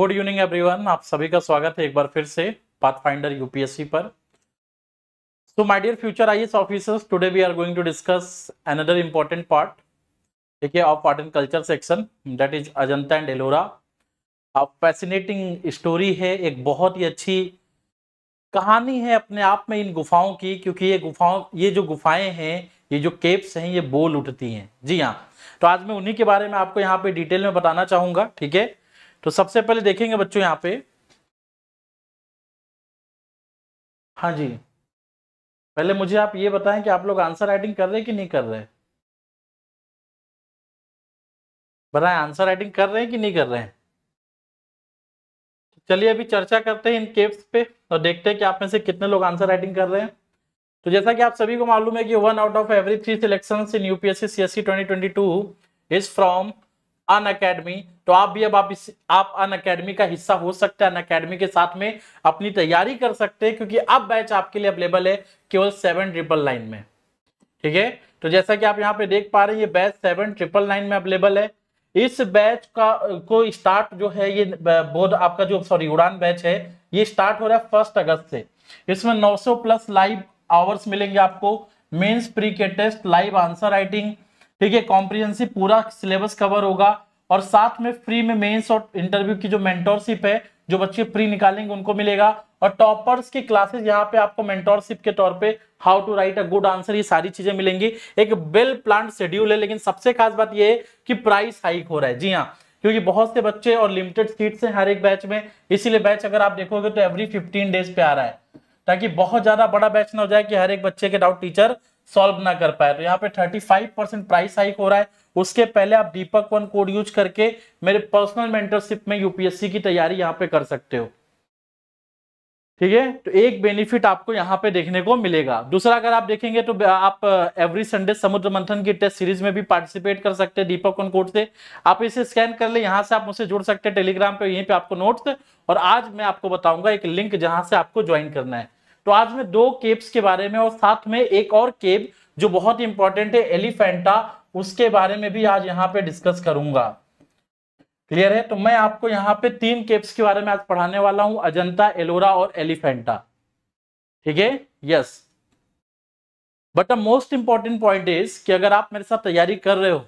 good evening everyone आप सभी का स्वागत है एक बार फिर से पाथफाइंडर यूपीएससी पर so my dear future IAS officers today we are going to discuss another important part ठीक है of art and culture section that is Ajanta and Ellora अब फैसिनेटिंग स्टोरी है एक बहुत ही अच्छी कहानी है अपने आप में इन गुफाओं की क्योंकि ये गुफाओं ये जो गुफाएं हैं ये जो केप्स हैं ये बोल उठती हैं जी हाँ तो आज मैं उन्हीं के बारे में आपको यहाँ पे डिटेल में बताना चाहूँगा ठीक है तो सबसे पहले देखेंगे बच्चों यहाँ पे हाँ जी पहले मुझे आप ये बताएं कि आप लोग आंसर राइटिंग कर रहे हैं कि नहीं कर रहे बताए आंसर राइटिंग कर रहे हैं कि नहीं कर रहे हैं चलिए अभी चर्चा करते हैं इन केप्स पे और देखते हैं कि आप में से कितने लोग आंसर राइटिंग कर रहे हैं तो जैसा कि आप सभी को मालूम है कि one out of every three selection in UPSC C S C twenty twenty two is from Unacademy तो आप भी अब आप इस आप अन अकेडमी का हिस्सा हो सकते हैं अन अकेडमी के साथ में अपनी तैयारी कर सकते हैं क्योंकि अब बैच आपके लिए अवेलेबल है केवल सेवन ट्रिपल नाइन में ठीक है तो जैसा कि आप यहाँ पे देख पा रहे हैं ये बैच सेवन ट्रिपल नाइन में अवेलेबल है इस बैच का को स्टार्ट जो है ये बोध आपका जो सॉरी उड़ान बैच है ये स्टार्ट हो रहा है फर्स्ट अगस्त से इसमें नौ प्लस लाइव आवर्स मिलेंगे आपको मेन्स प्री के टेस्ट लाइव आंसर राइटिंग ठीक है कॉम्प्रिहेंसिव पूरा सिलेबस कवर होगा और साथ में फ्री में मेंस और इंटरव्यू की जो मेंटोरशिप है जो बच्चे फ्री निकालेंगे उनको मिलेगा और टॉपर्स की क्लासेस यहाँ पे आपको मेंटोरशिप के तौर पे how to write a good answer ये सारी चीजें मिलेंगी एक वेल प्लान शेड्यूल है लेकिन सबसे खास बात यह है कि प्राइस हाइक हो रहा है जी हाँ क्योंकि बहुत से बच्चे और लिमिटेड सीट्स हैं हर एक बैच में इसीलिए बैच अगर आप देखोगे तो एवरी फिफ्टीन डेज पे आ रहा है ताकि बहुत ज्यादा बड़ा बैच ना हो जाए कि हर एक बच्चे के डाउट टीचर सॉल्व ना कर पाए तो यहाँ पे 35 परसेंट प्राइस हाइक हो रहा है उसके पहले आप दीपक वन कोड यूज करके मेरे पर्सनल मेंटरशिप में यूपीएससी की तैयारी यहाँ पे कर सकते हो ठीक है तो एक बेनिफिट आपको यहाँ पे देखने को मिलेगा दूसरा अगर आप देखेंगे तो आप एवरी uh, संडे समुद्र मंथन की टेस्ट सीरीज में भी पार्टिसिपेट कर सकते हैं दीपक वन कोड से आप इसे स्कैन कर ले यहाँ से आप मुझसे जुड़ सकते हैं टेलीग्राम पे यहीं पे आपको नोट्स और आज मैं आपको बताऊंगा एक लिंक जहां से आपको ज्वाइन करना है तो आज मैं दो केब्स के बारे में और साथ में एक और केब जो बहुत इंपॉर्टेंट है एलिफेंटा उसके बारे में भी आज यहाँ पे डिस्कस करूंगा क्लियर है तो मैं आपको यहाँ पे तीन केप्स के बारे में आज पढ़ाने वाला हूं अजंता एलोरा और एलिफेंटा ठीक है yes but a most important point is कि अगर आप मेरे साथ तैयारी कर रहे हो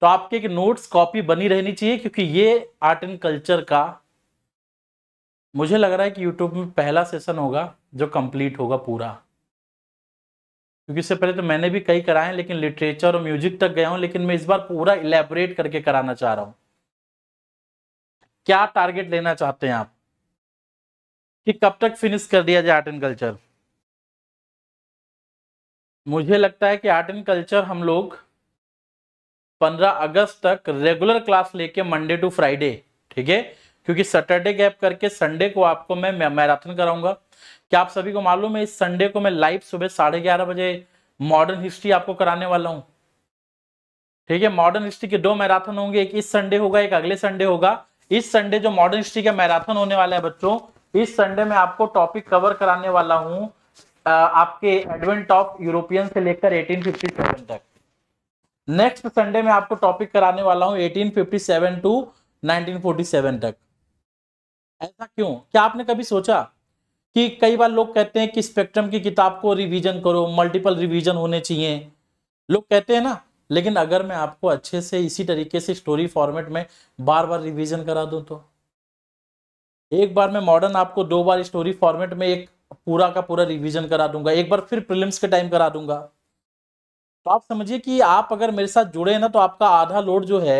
तो आपके एक नोट्स कॉपी बनी रहनी चाहिए क्योंकि ये आर्ट एंड कल्चर का मुझे लग रहा है कि यूट्यूब में पहला सेशन होगा जो कंप्लीट होगा पूरा क्योंकि इससे पहले तो मैंने भी कई कराए हैं लेकिन लिटरेचर और म्यूजिक तक गया हूं लेकिन मैं इस बार पूरा इलेबोरेट करके कराना चाह रहा हूँ क्या टारगेट लेना चाहते हैं आप कि कब तक फिनिश कर दिया जाए आर्ट एंड कल्चर मुझे लगता है कि आर्ट एंड कल्चर हम लोग 15 अगस्त तक रेगुलर क्लास लेके मंडे टू फ्राइडे ठीक है क्योंकि सैटरडे गैप करके संडे को आपको मैं मैराथन कराऊंगा क्या आप सभी को मालूम है इस संडे को मैं लाइव सुबह साढ़े ग्यारह बजे मॉडर्न हिस्ट्री आपको कराने वाला हूँ ठीक है मॉडर्न हिस्ट्री के दो मैराथन होंगे एक इस संडे होगा एक अगले संडे होगा इस संडे जो मॉडर्न हिस्ट्री का मैराथन होने वाला है बच्चों इस संडे में आपको टॉपिक कवर कराने वाला हूँ आपके एडवेंट ऑफ यूरोपियन से लेकर एटीन तक नेक्स्ट संडे में आपको टॉपिक कराने वाला हूँ एटीन टू 1947 तक ऐसा क्यों क्या आपने कभी सोचा कि कई बार लोग कहते हैं कि स्पेक्ट्रम की किताब को रिवीजन करो मल्टीपल रिवीजन होने चाहिए लोग कहते हैं ना लेकिन अगर मैं आपको अच्छे से इसी तरीके से स्टोरी फॉर्मेट में बार बार रिवीजन करा दूं तो एक बार मैं मॉडर्न आपको दो बार स्टोरी फॉर्मेट में एक पूरा का पूरा रिवीजन करा दूंगा एक बार फिर प्रिलिम्स के टाइम करा दूंगा तो आप समझिए कि आप अगर मेरे साथ जुड़े ना तो आपका आधा लोड जो है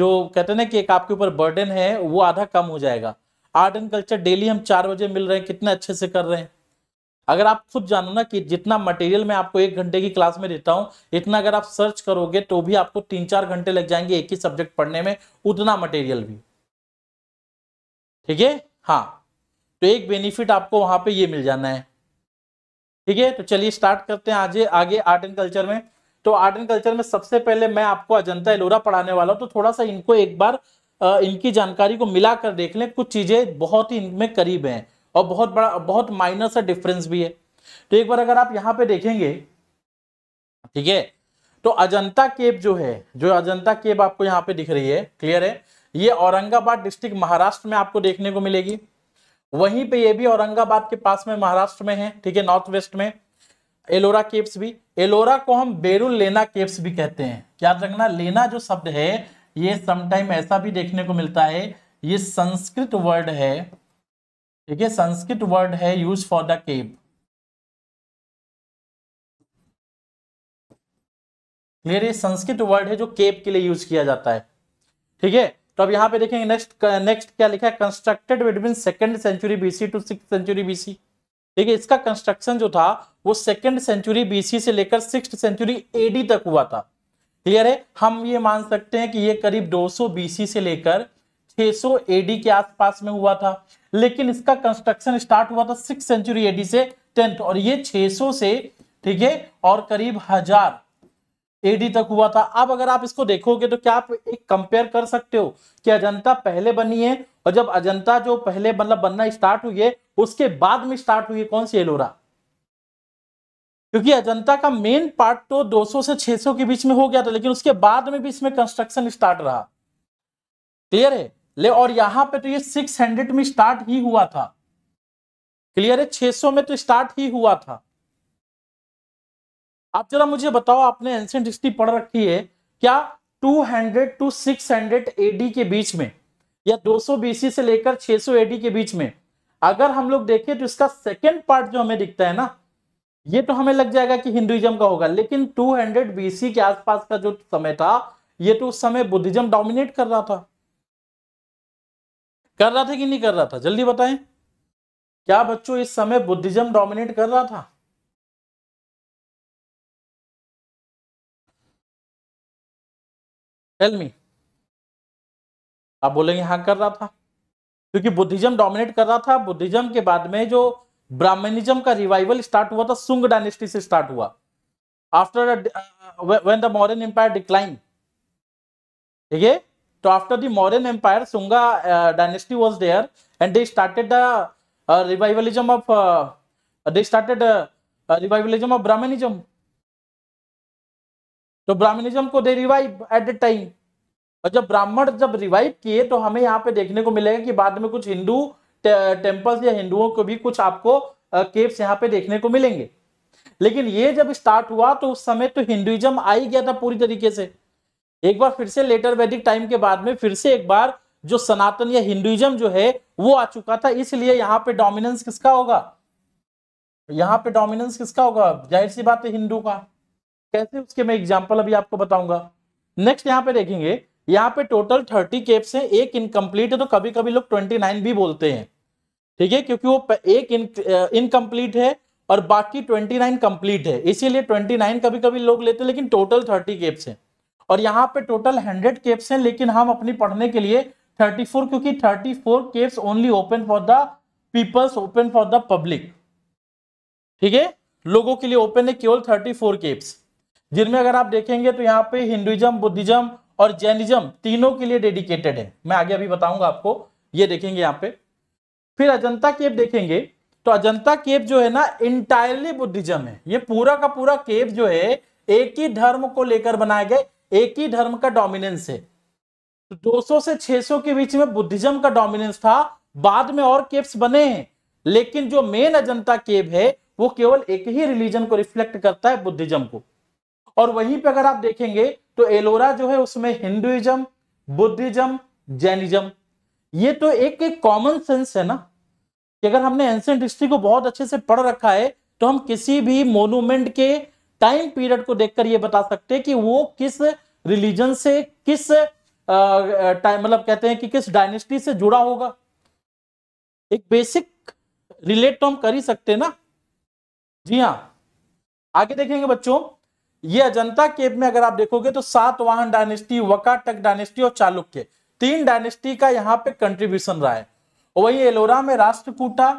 जो कहते हैं ना कि एक आपके ऊपर बर्डन है वो आधा कम हो जाएगा आर्ट एंड कल्चर डेली हम चार बजे मिल रहे हैं कितने अच्छे से कर रहे हैं अगर आप खुद जानो ना कि जितना मटेरियल मैं आपको एक घंटे की क्लास में देता हूँ इतना अगर आप सर्च करोगे तो भी आपको तीन चार घंटे लग जाएंगे एक ही सब्जेक्ट पढ़ने में उतना मटेरियल भी ठीक है हाँ तो एक बेनिफिट आपको वहां पे ये मिल जाना है ठीक है तो चलिए स्टार्ट करते हैं आज आगे आर्ट एंड कल्चर में तो आर्ट एंड कल्चर में सबसे पहले मैं आपको अजंता एलोरा पढ़ाने वाला हूँ तो थोड़ा सा इनको एक बार इनकी जानकारी को मिलाकर देख लें कुछ चीज़ें बहुत ही इनमें करीब हैं और बहुत बड़ा बहुत माइनर सा डिफरेंस भी है तो एक बार अगर आप यहाँ पे देखेंगे ठीक है तो अजंता केप जो है जो अजंता केप आपको यहाँ पे दिख रही है क्लियर है ये औरंगाबाद डिस्ट्रिक्ट महाराष्ट्र में आपको देखने को मिलेगी वहीं पर यह भी औरंगाबाद के पास में महाराष्ट्र में है ठीक है नॉर्थ वेस्ट में एलोरा केप्स भी एलोरा को हम बेरुल लेना केप्स भी कहते हैं याद रखना लेना जो शब्द है ये समटाइम ऐसा भी देखने को मिलता है ये संस्कृत वर्ड है ठीक है संस्कृत वर्ड है use for the cave clear ये संस्कृत वर्ड है जो केप के लिए यूज किया जाता है ठीक है तो अब यहां पे देखेंगे नेक्स्ट नेक्स्ट क्या लिखा है constructed between second century BC to six century BC ठीक है इसका कंस्ट्रक्शन जो था वो सेकेंड सेंचुरी बीसी से लेकर सिक्स सेंचुरी एडी तक हुआ था क्लियर है हम ये मान सकते हैं कि ये करीब 200 बीसी से लेकर 600 एडी के आसपास में हुआ था लेकिन इसका कंस्ट्रक्शन स्टार्ट हुआ था सिक्स सेंचुरी एडी से टेंथ और ये 600 से ठीक है और करीब हजार एडी तक हुआ था अब अगर आप इसको देखोगे तो क्या आप एक कंपेयर कर सकते हो कि अजंता पहले बनी है और जब अजंता जो पहले मतलब बनना स्टार्ट हुई है उसके बाद में स्टार्ट हुई है कौन सी एलोरा क्योंकि अजंता का मेन पार्ट तो 200 से 600 के बीच में हो गया था लेकिन उसके बाद में भी इसमें कंस्ट्रक्शन स्टार्ट रहा क्लियर है ले और यहां पे तो ये 600 में स्टार्ट ही हुआ था क्लियर है 600 में तो स्टार्ट ही हुआ था आप जरा मुझे बताओ आपने एंशियंट हिस्ट्री पढ़ रखी है क्या 200 टू 600 एडी के बीच में या 200 बीसी से लेकर 600 एडी के बीच में अगर हम लोग देखें तो इसका सेकेंड पार्ट जो हमें दिखता है ना ये तो हमें लग जाएगा कि हिंदुइज्म का होगा लेकिन 200 हंड्रेड बीसी के आसपास का जो समय था ये तो उस समय बुद्धिज्म डोमिनेट कर रहा था कर रहा था कि नहीं कर रहा था जल्दी बताएं क्या बच्चों इस समय बुद्धिज्म डोमिनेट कर रहा था टेल मी आप बोलेंगे हाँ कर रहा था क्योंकि बुद्धिज्म डोमिनेट कर रहा था बुद्धिज्म के बाद में जो ब्राह्मणिज्म का रिवाइवल स्टार्ट हुआ था सुंग डायनेस्टी से स्टार्ट हुआ after when the Mauryan empire decline ठीक है तो after the Mauryan empire Shunga dynasty was there and they started revivalism of they started revivalism of Brahmanism तो ब्राह्मणिज्म को they revive at the time और जब ब्राह्मण जब रिवाइव किए तो हमें यहाँ पे देखने को मिलेगा कि बाद में कुछ हिंदू टेम्पल्स या हिंदुओं को भी कुछ आपको केव्स यहाँ पे देखने को मिलेंगे लेकिन ये जब स्टार्ट हुआ तो उस समय तो हिंदुइज्म आ ही गया था पूरी तरीके से एक बार फिर से लेटर वैदिक टाइम के बाद में फिर से एक बार जो सनातन या हिंदुइज्म जो है वो आ चुका था इसलिए यहाँ पे डोमिनेंस किसका होगा यहाँ पे डोमिनेंस किसका होगा जाहिर सी बात है हिंदू का कैसे उसके मैं एग्जाम्पल अभी आपको बताऊंगा नेक्स्ट यहाँ पे देखेंगे यहाँ पे टोटल थर्टी केप्स हैं एक इनकम्प्लीट है तो कभी कभी लोग ट्वेंटी नाइन भी बोलते हैं ठीक है क्योंकि वो एक इनकम्प्लीट है और बाकी ट्वेंटी नाइन कंप्लीट है इसीलिए ट्वेंटी नाइन कभी कभी लोग लेते हैं लेकिन टोटल थर्टी केप्स हैं और यहाँ पे टोटल हंड्रेड केप्स हैं लेकिन हम अपनी पढ़ने के लिए थर्टी फोर क्योंकि thirty four caves only open for the peoples open for the public ठीक है लोगों के लिए ओपन है केवल थर्टी फोर केप्स जिनमें अगर आप देखेंगे तो यहाँ पे हिंदुइज्म बुद्धिज्म और जैनिज्म तीनों के लिए डेडिकेटेड है मैं आगे अभी बताऊंगा आपको ये देखेंगे यहाँ पे फिर अजंता केव देखेंगे तो अजंता केव जो है ना इंटायरली बुद्धिज्म है ये पूरा का पूरा केव जो है एक ही धर्म को लेकर बनाए गए एक ही धर्म का डोमिनेंस है तो 200 से 600 के बीच में बुद्धिज्म का डोमिनेंस था बाद में और केव्स बने हैं लेकिन जो मेन अजंता केव है वो केवल एक ही रिलीजन को रिफ्लेक्ट करता है बुद्धिज्म को और वहीं पे अगर आप देखेंगे तो एलोरा जो है उसमें हिंदुइज्म बुद्धिज्म जैनिज्म ये तो एक एक कॉमन सेंस है ना कि अगर हमने एंशियंट हिस्ट्री को बहुत अच्छे से पढ़ रखा है तो हम किसी भी मोनूमेंट के टाइम पीरियड को देखकर ये बता सकते हैं कि वो किस रिलीजन से किस टाइम मतलब कहते हैं कि किस डायनेस्टी से जुड़ा होगा एक बेसिक रिलेट तो हम कर ही सकते हैं ना जी हाँ आगे देखेंगे बच्चों ये अजंता केब में अगर आप देखोगे तो सात वाहन डायनेस्टी वकाटक डायनेस्टी और चालुक्य तीन डायनेस्टी का यहाँ पे कंट्रीब्यूशन रहा है वही एलोरा में राष्ट्रकूटा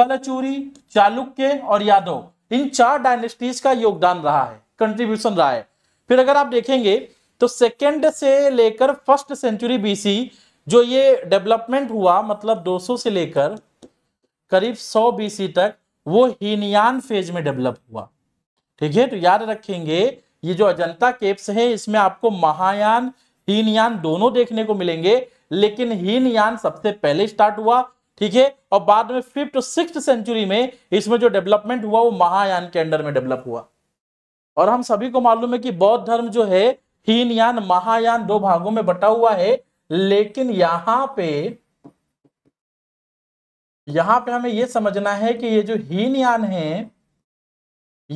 कलचूरी चालुक्य और यादव इन चार डायनेस्टीज का योगदान रहा है कंट्रीब्यूशन रहा है फिर अगर आप देखेंगे तो सेकेंड से लेकर फर्स्ट सेंचुरी बीसी जो ये डेवलपमेंट हुआ मतलब 200 से लेकर करीब 100 बीसी तक वो हीनयान फेज में डेवलप हुआ ठीक है तो याद रखेंगे ये जो अजंता केप्स है इसमें आपको महायान हीनयान दोनों देखने को मिलेंगे लेकिन हीन यान सबसे पहले स्टार्ट हुआ ठीक है और बाद में फिफ्थ सिक्स सेंचुरी में इसमें जो डेवलपमेंट हुआ वो महायान के अंडर में डेवलप हुआ और हम सभी को मालूम है कि बौद्ध धर्म जो है हीन यान महायान दो भागों में बटा हुआ है लेकिन यहां पे यहां पे हमें यह समझना है कि ये जो हीन यान है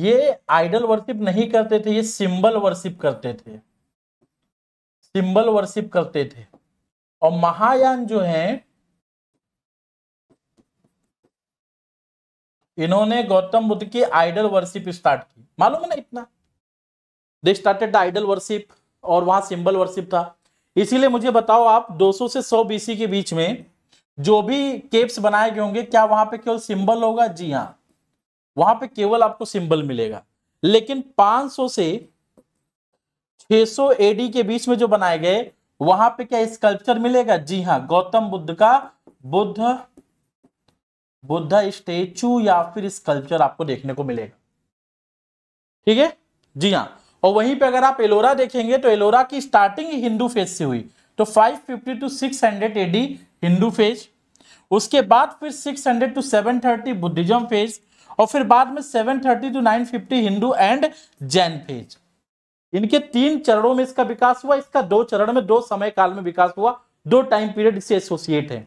ये आइडल वर्शिप नहीं करते थे ये सिंबल वर्शिप करते थे सिंबल वर्शिप करते थे और महायान जो है इन्होंने गौतम बुद्ध की आइडल वर्शिप स्टार्ट की मालूम है ना इतना they started the idol worship और वहां सिंबल वर्शिप था इसीलिए मुझे बताओ आप 200 से 100 बीसी के बीच में जो भी केप्स बनाए गए होंगे क्या वहां पे केवल सिंबल होगा जी हाँ वहां पे केवल आपको सिंबल मिलेगा लेकिन 500 से 600 एडी के बीच में जो बनाए गए वहां पे क्या स्कल्पचर मिलेगा जी हाँ गौतम बुद्ध का बुद्ध बुद्ध स्टेचू या फिर स्कल्पचर आपको देखने को मिलेगा ठीक है जी हाँ और वहीं पे अगर आप एलोरा देखेंगे तो एलोरा की स्टार्टिंग हिंदू फेज से हुई तो 550 टू 600 एडी हिंदू फेज उसके बाद फिर 600 टू 730 बुद्धिज्म फेज और फिर बाद में 730 to fifty Hindu and Jain phase इनके तीन चरणों में इसका विकास हुआ इसका दो चरण में दो समय काल में विकास हुआ दो टाइम पीरियड इससे एसोसिएट है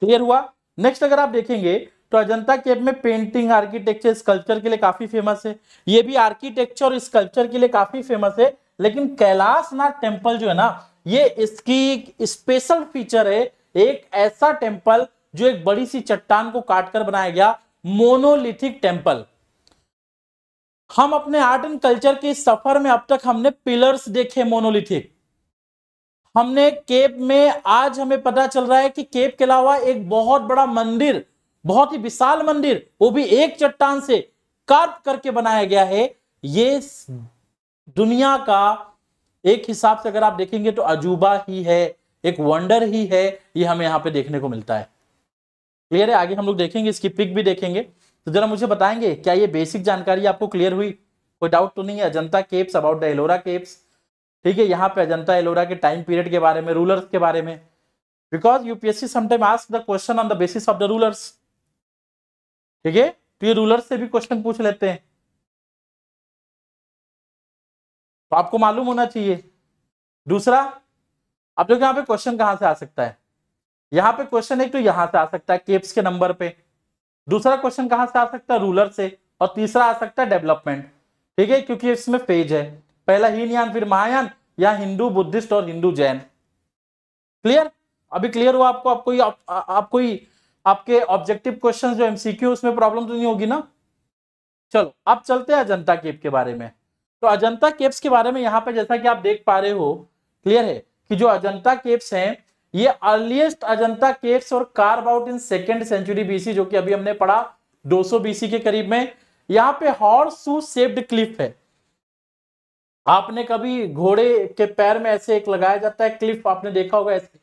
क्लियर हुआ नेक्स्ट अगर आप देखेंगे तो अजंता केव में पेंटिंग आर्किटेक्चर स्कल्पचर के लिए काफी फेमस है ये भी आर्किटेक्चर और स्कल्पचर के लिए काफी फेमस है लेकिन कैलाशनाथ टेम्पल जो है ना ये इसकी स्पेशल फीचर है एक ऐसा टेम्पल जो एक बड़ी सी चट्टान को काटकर बनाया गया मोनोलिथिक टेम्पल हम अपने आर्ट एंड कल्चर के सफर में अब तक हमने पिलर्स देखे मोनोलिथिक हमने केप में आज हमें पता चल रहा है कि केप के अलावा एक बहुत बड़ा मंदिर बहुत ही विशाल मंदिर वो भी एक चट्टान से कार्प करके बनाया गया है ये दुनिया का एक हिसाब से अगर आप देखेंगे तो अजूबा ही है एक वंडर ही है ये हमें यहां पे देखने को मिलता है क्लियर है आगे हम लोग देखेंगे इसकी पिक भी देखेंगे तो जरा मुझे बताएंगे क्या ये बेसिक जानकारी आपको क्लियर हुई कोई डाउट तो नहीं है Ajanta caves about the Ellora caves ठीक है यहाँ पे अजंता एलोरा के टाइम पीरियड के बारे में रूलर्स के बारे में because UPSC sometime ask the question on the basis of the rulers ठीक है तो ये रूलर्स से भी क्वेश्चन पूछ लेते हैं तो आपको मालूम होना चाहिए दूसरा आप लोग यहाँ पे क्वेश्चन कहाँ से आ सकता है यहां पे क्वेश्चन एक तो यहां से आ सकता है केप्स के नंबर पे दूसरा क्वेश्चन कहां से आ सकता है रूलर से और तीसरा आ सकता है डेवलपमेंट ठीक है क्योंकि इसमें फेज है पहला हीनयान फिर महायान या हिंदू बुद्धिस्ट और हिंदू जैन क्लियर अभी क्लियर हुआ आपको आपको आपको आपके ऑब्जेक्टिव क्वेश्चन जो एमसीक्यू उसमें प्रॉब्लम तो नहीं होगी ना चलो आप चलते हैं अजंता केप के बारे में तो अजंता केप्स के बारे में यहाँ पे जैसा कि आप देख पा रहे हो क्लियर है कि जो अजंता केप्स हैं ये अर्लीस्ट अजंता केव्स और carve out in second century BC जो कि अभी हमने पढ़ा 200 बीसी के करीब में यहाँ पे हॉर्स शू सेप्ड क्लिफ है आपने कभी घोड़े के पैर में ऐसे एक लगाया जाता है क्लिफ आपने देखा होगा ऐसे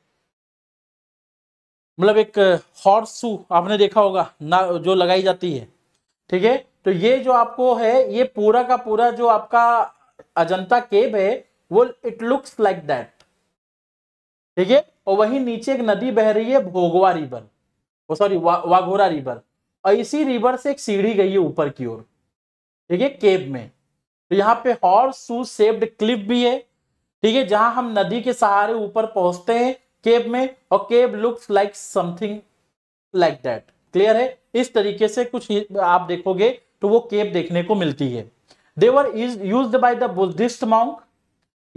मतलब एक हॉर्स uh, शू आपने देखा होगा ना जो लगाई जाती है ठीक है तो ये जो आपको है ये पूरा का पूरा जो आपका अजंता केव है वो इट लुक्स लाइक दैट ठीक है और वहीं नीचे एक नदी बह रही है भोगवा रिवर वो सॉरी वा, वाघोरा रिवर और इसी रिवर से एक सीढ़ी गई है ऊपर की ओर ठीक है केव में तो यहाँ पे हॉर्स शू सेप्ड क्लिप भी है ठीक है जहां हम नदी के सहारे ऊपर पहुंचते हैं केब में और cave looks like something like that clear है इस तरीके से कुछ आप देखोगे तो वो केब देखने को मिलती है they were is use by the Buddhist monk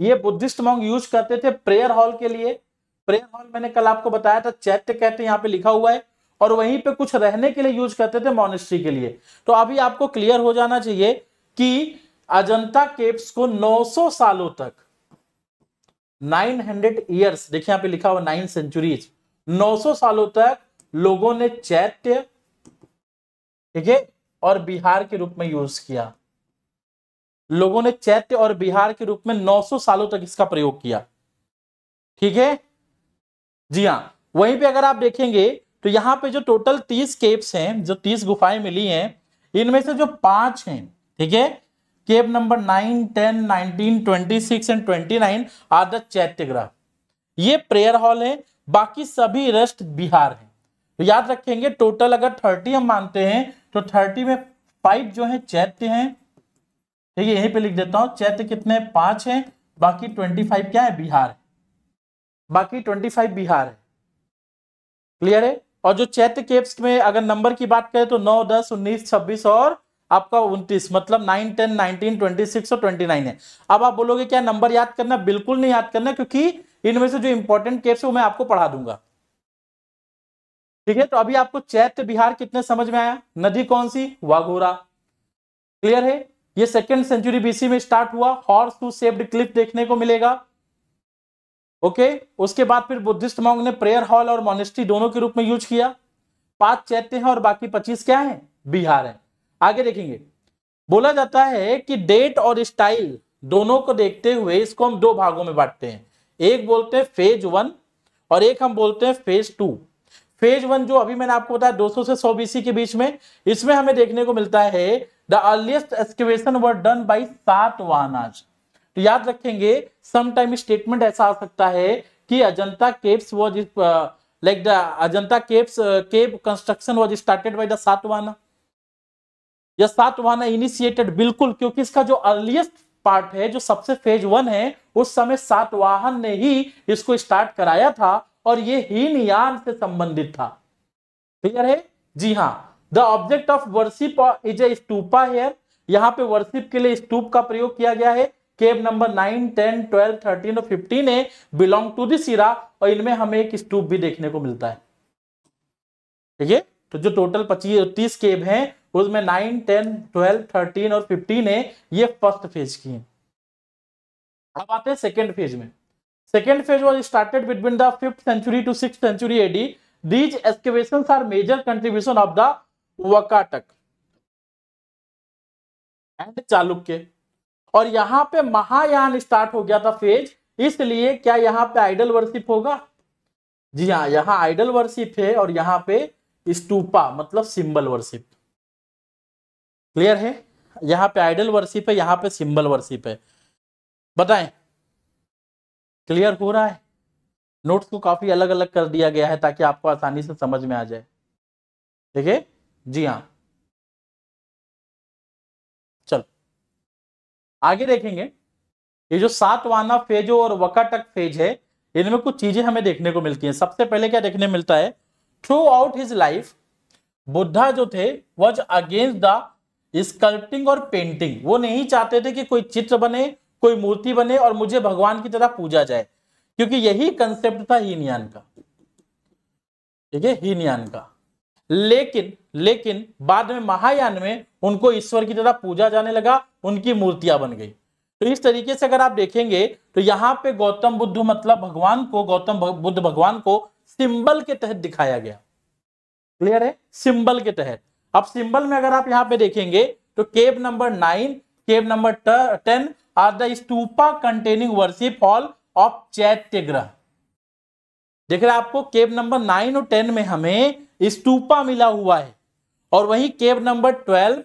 ये बुद्धिस्ट मॉन्ग यूज करते थे प्रेयर हॉल के लिए प्रेयर हॉल मैंने कल आपको बताया था चैट कहते यहाँ पे लिखा हुआ है और वहीं पे कुछ रहने के लिए यूज करते थे मॉनिस्ट्री के लिए तो अभी आपको क्लियर हो जाना चाहिए कि अजंता केप्स को 900 सालों तक 900 इयर्स देखिए यहां पे लिखा हुआ नाइन सेंचुरीज 900 सालों तक लोगों ने चैत्य ठीक है और बिहार के रूप में यूज किया लोगों ने चैत्य और बिहार के रूप में 900 सालों तक इसका प्रयोग किया ठीक है जी हाँ वहीं पे अगर आप देखेंगे तो यहाँ पे जो टोटल तीस केप्स हैं जो तीस गुफाएं मिली हैं इनमें से जो पांच हैं ठीक है cave number nine ten nineteen twenty six and twenty nine are the chaityagriha ये प्रेयर हॉल है बाकी सभी रेस्ट बिहार है तो याद रखेंगे टोटल अगर थर्टी हम मानते हैं तो थर्टी में फाइव जो है चैत्य है ठीक है यहीं पे लिख देता हूँ चैत्य कितने पांच हैं बाकी ट्वेंटी फाइव क्या है बिहार है बाकी ट्वेंटी फाइव बिहार है क्लियर है और जो चैत्य केप्स में अगर नंबर की बात करें तो नौ दस उन्नीस छब्बीस और आपका उनतीस मतलब nine ten nineteen twenty six और ट्वेंटी नाइन है अब आप बोलोगे क्या नंबर याद करना बिल्कुल नहीं याद करना क्योंकि इनमें से जो इंपॉर्टेंट केप्स है वो मैं आपको पढ़ा दूंगा ठीक है तो अभी आपको चैत्य बिहार कितने समझ में आया नदी कौन सी वाघोरा क्लियर है ये सेकेंड सेंचुरी बीसी में स्टार्ट हुआ हॉर्स टू सेव्ड क्लिप देखने को मिलेगा ओके उसके बाद फिर बुद्धिस्ट मॉन्ग ने प्रेयर हॉल और मोनेस्ट्री दोनों के रूप में यूज किया पांच चैत्य हैं और बाकी पच्चीस क्या है बिहार है आगे देखेंगे बोला जाता है कि डेट और स्टाइल दोनों को देखते हुए इसको हम दो भागों में बांटते हैं एक बोलते हैं फेज वन और एक हम बोलते हैं फेज टू फेज वन जो अभी मैंने आपको बताया 200 से 100 बीसी के बीच में इसमें हमें देखने को मिलता है the earliest excavation were done by Satavahanas तो याद रखेंगे समटाइम स्टेटमेंट ऐसा आ सकता है कि Ajanta caves was like the Ajanta caves cave construction was started by the Satavahana या सातवाना इनिशिएटेड बिल्कुल क्योंकि इसका जो अर्लिएस्ट पार्ट है जो सबसे फेज वन है उस समय सातवाहन ने ही इसको स्टार्ट कराया था और ये यान से संबंधित था क्लियर है जी हाँ the object of worship is a stupa here यहाँ पे वर्शिप के लिए स्टूप का प्रयोग किया गया है cave number nine ten twelve thirteen और fifteen A belong to this दिसरा और इनमें हमें एक स्टूप भी देखने को मिलता है ठीक है तो जो टोटल पच्चीस तीस केव हैं उसमें नाइन टेन ट्वेल्व थर्टीन और फिफ्टीन है ये फर्स्ट फेज की है अब आते हैं सेकेंड फेज में second phase was started between the fifth century to six century AD these excavation are major contribution of the Vakataka and Chalukya और यहाँ पे महायान स्टार्ट हो गया था फेज इसलिए क्या यहाँ पे आइडल वर्शिप होगा जी हाँ यहाँ आइडल वर्शिप है और यहाँ पे स्टूपा मतलब सिंबल वर्शिप क्लियर है यहाँ पे आइडल वर्शिप है यहाँ पे सिंबल वर्शिप है बताएं क्लियर हो रहा है नोट्स को काफी अलग अलग कर दिया गया है ताकि आपको आसानी से समझ में आ जाए ठीक है जी हाँ आगे देखेंगे ये जो सातवाना फेज और वकाटक फेज है इनमें कुछ चीजें हमें देखने को मिलती हैं सबसे पहले क्या देखने मिलता है throughout his life Buddha जो थे वॉज अगेंस्ट द स्कल्पिंग और पेंटिंग वो नहीं चाहते थे कि कोई चित्र बने कोई मूर्ति बने और मुझे भगवान की तरह पूजा जाए क्योंकि यही कंसेप्ट था हीनयान का ठीक है हीनयान का लेकिन लेकिन बाद में महायान में उनको ईश्वर की तरह पूजा जाने लगा उनकी मूर्तियां बन गई तो इस तरीके से अगर आप देखेंगे तो यहाँ पे गौतम बुद्ध मतलब भगवान को गौतम बुद्ध भगवान को सिंबल के तहत दिखाया गया क्लियर है सिंबल के तहत अब सिंबल में अगर आप यहाँ पे देखेंगे तो cave number nine cave number ten are the stupa containing worship hall of chaitya griha देख रहे आपको केब नंबर नाइन और टेन में हमें स्तूपा मिला हुआ है और वहीं केब नंबर ट्वेल्व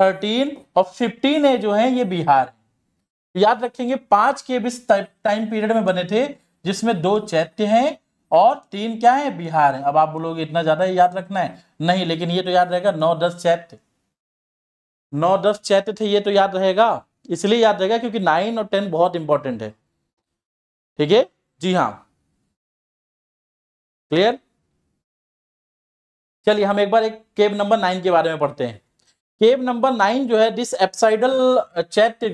थर्टीन और फिफ्टीन है जो है ये बिहार याद रखेंगे पांच केब इस टाइम पीरियड में बने थे जिसमें दो चैत्य हैं और तीन क्या है बिहार है अब आप बोलोगे इतना ज्यादा याद रखना है नहीं लेकिन ये तो याद रहेगा नौ दस चैत्य नौ दस चैत्य थे ये तो याद रहेगा इसलिए याद रहेगा क्योंकि नाइन और टेन बहुत इंपॉर्टेंट है ठीक है जी हाँ क्लियर चलिए हम एक बार एक केब नंबर नाइन के बारे में पढ़ते हैं केब नंबर नाइन जो है this apsidal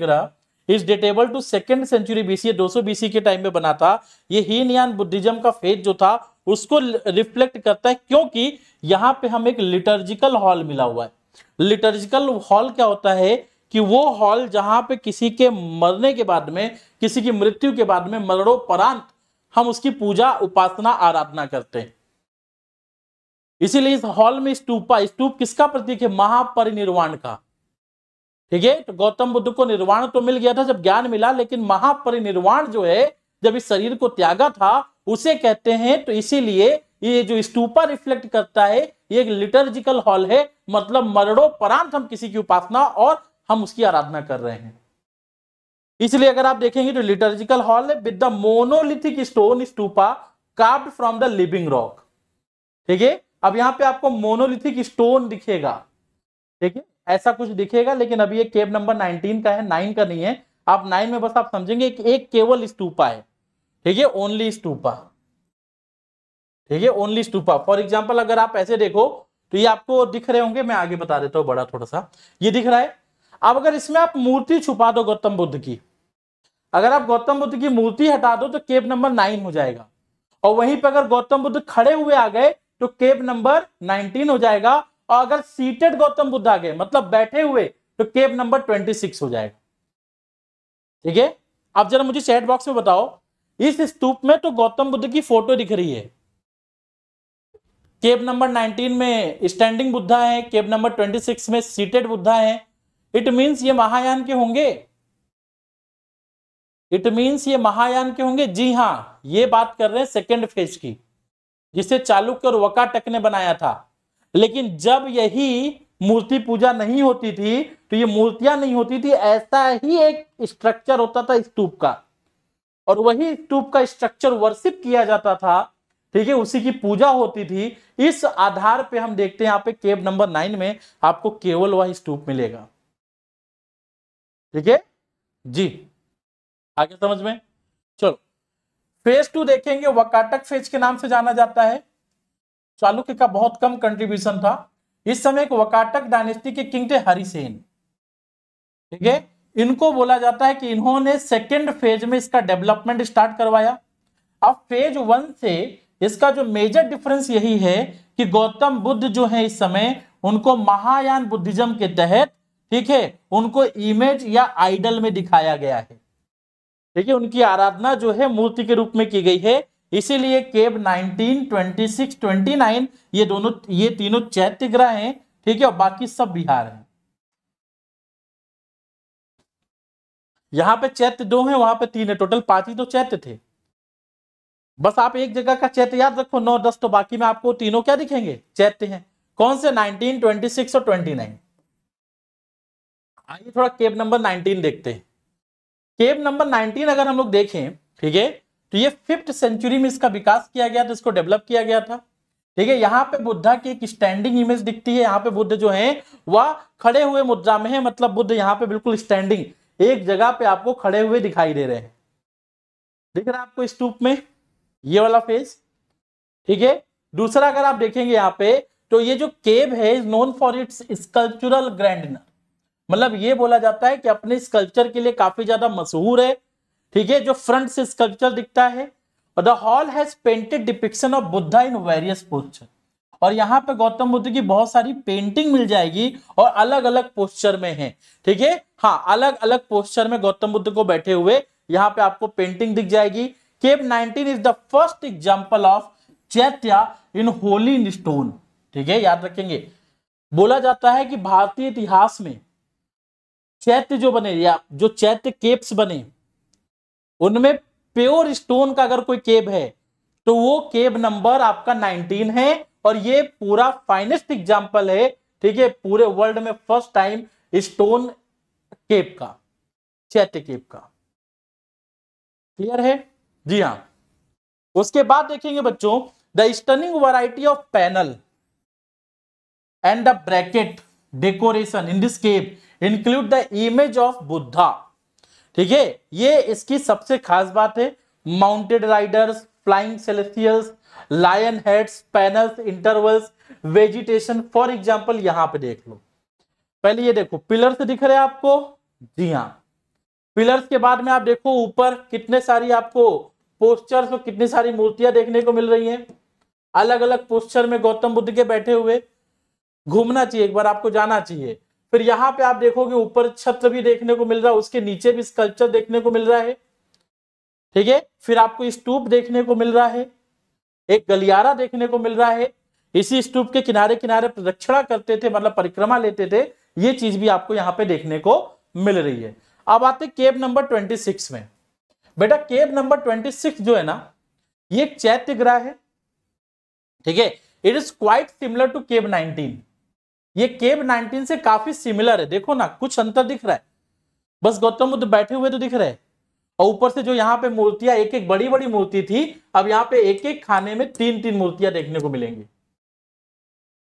griha is datable to second century BC दो सौ बीसी के टाइम में बना था ये यान बुद्धिज्म का फेज जो था उसको रिफ्लेक्ट करता है क्योंकि यहाँ पे हम एक लिटर्जिकल हॉल मिला हुआ है लिटर्जिकल हॉल क्या होता है कि वो हॉल जहां पे किसी के मरने के बाद में किसी की मृत्यु के बाद में मरणोपरांत हम उसकी पूजा उपासना आराधना करते हैं इसीलिए इस हॉल में स्तूपा स्तूप किसका प्रतीक है महापरिनिर्वाण का ठीक है तो गौतम बुद्ध को निर्वाण तो मिल गया था जब ज्ञान मिला लेकिन महापरिनिर्वाण जो है जब इस शरीर को त्यागा था उसे कहते हैं तो इसीलिए ये जो स्तूपा रिफ्लेक्ट करता है ये एक लिटर्जिकल हॉल है मतलब मरणोपरांत हम किसी की उपासना और हम उसकी आराधना कर रहे हैं इसलिए अगर आप देखेंगे तो लिटर्जिकल हॉल है with the monolithic stone stupa carved from the living rock ठीक है अब यहाँ पे आपको मोनोलिथिक स्टोन दिखेगा ठीक है ऐसा कुछ दिखेगा लेकिन अभी ये केव नंबर नाइनटीन का है नाइन का नहीं है आप नाइन में बस आप समझेंगे एक, एक केवल स्टूपा है ठीक है ओनली स्टूपा ठीक है ओनली स्टूपा फॉर एग्जाम्पल अगर आप ऐसे देखो तो ये आपको दिख रहे होंगे मैं आगे बता देता हूँ बड़ा थोड़ा सा ये दिख रहा है अब अगर इसमें आप मूर्ति छुपा दो गौतम बुद्ध की अगर आप गौतम बुद्ध की मूर्ति हटा दो तो केप नंबर नाइन हो जाएगा और वहीं पर अगर गौतम बुद्ध खड़े हुए आ गए तो केप नंबर नाइनटीन हो जाएगा और अगर सीटेड गौतम बुद्ध आ गए मतलब बैठे हुए तो केप नंबर ट्वेंटी सिक्स हो जाएगा ठीक है आप जरा मुझे चैट बॉक्स में बताओ इस स्तूप में तो गौतम बुद्ध की फोटो दिख रही है केप नंबर नाइनटीन में स्टैंडिंग बुद्धा है केप नंबर सिक्स में सीटेड बुद्धा है इट मीन्स ये महायान के होंगे इट मीन्स ये महायान के होंगे जी हाँ ये बात कर रहे हैं सेकेंड फेज की जिसे चालुक्य और वकाटक ने बनाया था लेकिन जब यही मूर्ति पूजा नहीं होती थी तो ये मूर्तियां नहीं होती थी ऐसा ही एक स्ट्रक्चर होता था स्तूप का और वही स्तूप का स्ट्रक्चर वर्षित किया जाता था ठीक है उसी की पूजा होती थी इस आधार पे हम देखते हैं यहाँ पे केव नंबर नाइन में आपको केवल वह स्तूप मिलेगा ठीक है जी आगे समझ में चलो फेज टू देखेंगे वकाटक फेज के नाम से जाना जाता है चालुक्य का बहुत कम कंट्रीब्यूशन था इस समय एक वकाटक डायनेस्टी के किंग थे हरिसेन ठीक है इनको बोला जाता है कि इन्होंने सेकेंड फेज में इसका डेवलपमेंट स्टार्ट करवाया अब फेज वन से इसका जो मेजर डिफरेंस यही है कि गौतम बुद्ध जो है इस समय उनको महायान बुद्धिज्म के तहत ठीक है उनको इमेज या आइडल में दिखाया गया है ठीक है उनकी आराधना जो है मूर्ति के रूप में की गई है इसीलिए केब 19, 26, 29 ये दोनों ये तीनों चैत्य ग्रह हैं ठीक है और बाकी सब बिहार हैं यहां पे चैत्य दो हैं वहां पे तीन है टोटल पांच ही तो चैत्य थे बस आप एक जगह का चैत्य याद रखो नौ दस तो बाकी में आपको तीनों क्या दिखेंगे चैत्य हैं कौन से 19, 26 और 29 आइए थोड़ा केब नंबर 19 देखते हैं केव नंबर 19 अगर हम लोग देखें ठीक है तो ये फिफ्थ सेंचुरी में इसका विकास किया गया था इसको डेवलप किया गया था ठीक है यहाँ पे बुद्धा की एक स्टैंडिंग इमेज दिखती है यहाँ पे बुद्ध जो है वह खड़े हुए मुद्रा में है मतलब बुद्ध यहाँ पे बिल्कुल स्टैंडिंग एक जगह पे आपको खड़े हुए दिखाई दे रहे हैं दिख रहा है आपको स्तूप में ये वाला फेज ठीक है दूसरा अगर आप देखेंगे यहाँ पे तो ये जो केव है is known for its sculptural grandeur मतलब ये बोला जाता है कि अपने स्कल्पचर के लिए काफी ज्यादा मशहूर है ठीक है जो फ्रंट से स्कल्पचर दिखता है the hall has painted depiction of Buddha in various posture और यहाँ पे गौतम बुद्ध की बहुत सारी पेंटिंग मिल जाएगी और अलग अलग पोस्टर में है ठीक है हाँ अलग अलग पोस्टर में गौतम बुद्ध को बैठे हुए यहाँ पे आपको पेंटिंग दिख जाएगी cave nineteen is the first example of chaitya in wholly in stone ठीक है याद रखेंगे बोला जाता है कि भारतीय इतिहास में चैत्य जो बने या जो चैत्य केप्स बने उनमें प्योर स्टोन का अगर कोई केब है तो वो केब नंबर आपका 19 है और ये पूरा फाइनेस्ट एग्जाम्पल है ठीक है पूरे वर्ल्ड में फर्स्ट टाइम स्टोन केप का चैत्य केप का क्लियर है जी हाँ उसके बाद देखेंगे बच्चों the stunning variety of panel and the bracket decoration in this cave include the image of Buddha ठीक है ये इसकी सबसे खास बात है mounted riders flying celestials lion heads panels intervals vegetation for example यहां पे देख लो पहले ये देखो पिलर्स दिख रहे हैं आपको जी हाँ पिलर्स के बाद में आप देखो ऊपर कितने सारी आपको पोस्टर्स और कितनी सारी मूर्तियां देखने को मिल रही हैं अलग अलग पोस्टर में गौतम बुद्ध के बैठे हुए घूमना चाहिए एक बार आपको जाना चाहिए फिर यहाँ पे आप देखोगे ऊपर छत्र भी देखने को मिल रहा है उसके नीचे भी स्कल्पचर देखने को मिल रहा है ठीक है फिर आपको स्टूप देखने को मिल रहा है एक गलियारा देखने को मिल रहा है इसी स्तूप के किनारे किनारे प्रदक्षिणा करते थे मतलब परिक्रमा लेते थे ये चीज भी आपको यहाँ पे देखने को मिल रही है अब आते केब नंबर ट्वेंटी सिक्स में बेटा केब नंबर ट्वेंटी सिक्स जो है ना ये एक चैत्य ग्रह है ठीक है it is quite similar to cave nineteen ये केब 19 से काफी सिमिलर है देखो ना कुछ अंतर दिख रहा है बस गौतम बुद्ध बैठे हुए तो दिख रहे हैं और ऊपर से जो यहाँ पे मूर्तियां एक एक बड़ी बड़ी मूर्ति थी अब यहाँ पे एक एक खाने में तीन तीन मूर्तियां देखने को मिलेंगी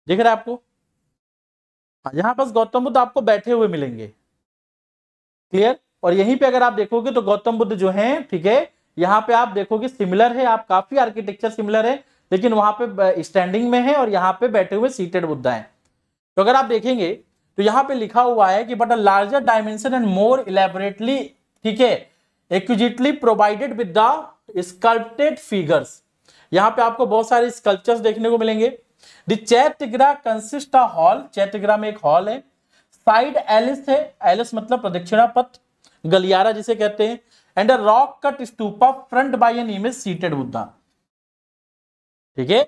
दिख रहा है आपको हाँ, यहाँ बस गौतम बुद्ध आपको बैठे हुए मिलेंगे क्लियर और यहीं पे अगर आप देखोगे तो गौतम बुद्ध जो है ठीक है यहाँ पे आप देखोगे सिमिलर है आप काफी आर्किटेक्चर सिमिलर है लेकिन वहां पे स्टैंडिंग में है और यहाँ पे बैठे हुए सीटेड बुद्धा है तो अगर आप देखेंगे तो यहां पे लिखा हुआ है कि but a larger dimension and more elaborately ठीक है exquisitely provided with the sculpted figures यहां पे आपको बहुत सारे स्कल्पचर्स देखने को मिलेंगे the chaityagriha consist a hall chaityagriha में एक हॉल है साइड एलिस है एलिस मतलब प्रदक्षिणा पथ गलियारा जिसे कहते हैं and a rock cut stupa front by an image seated Buddha ठीक है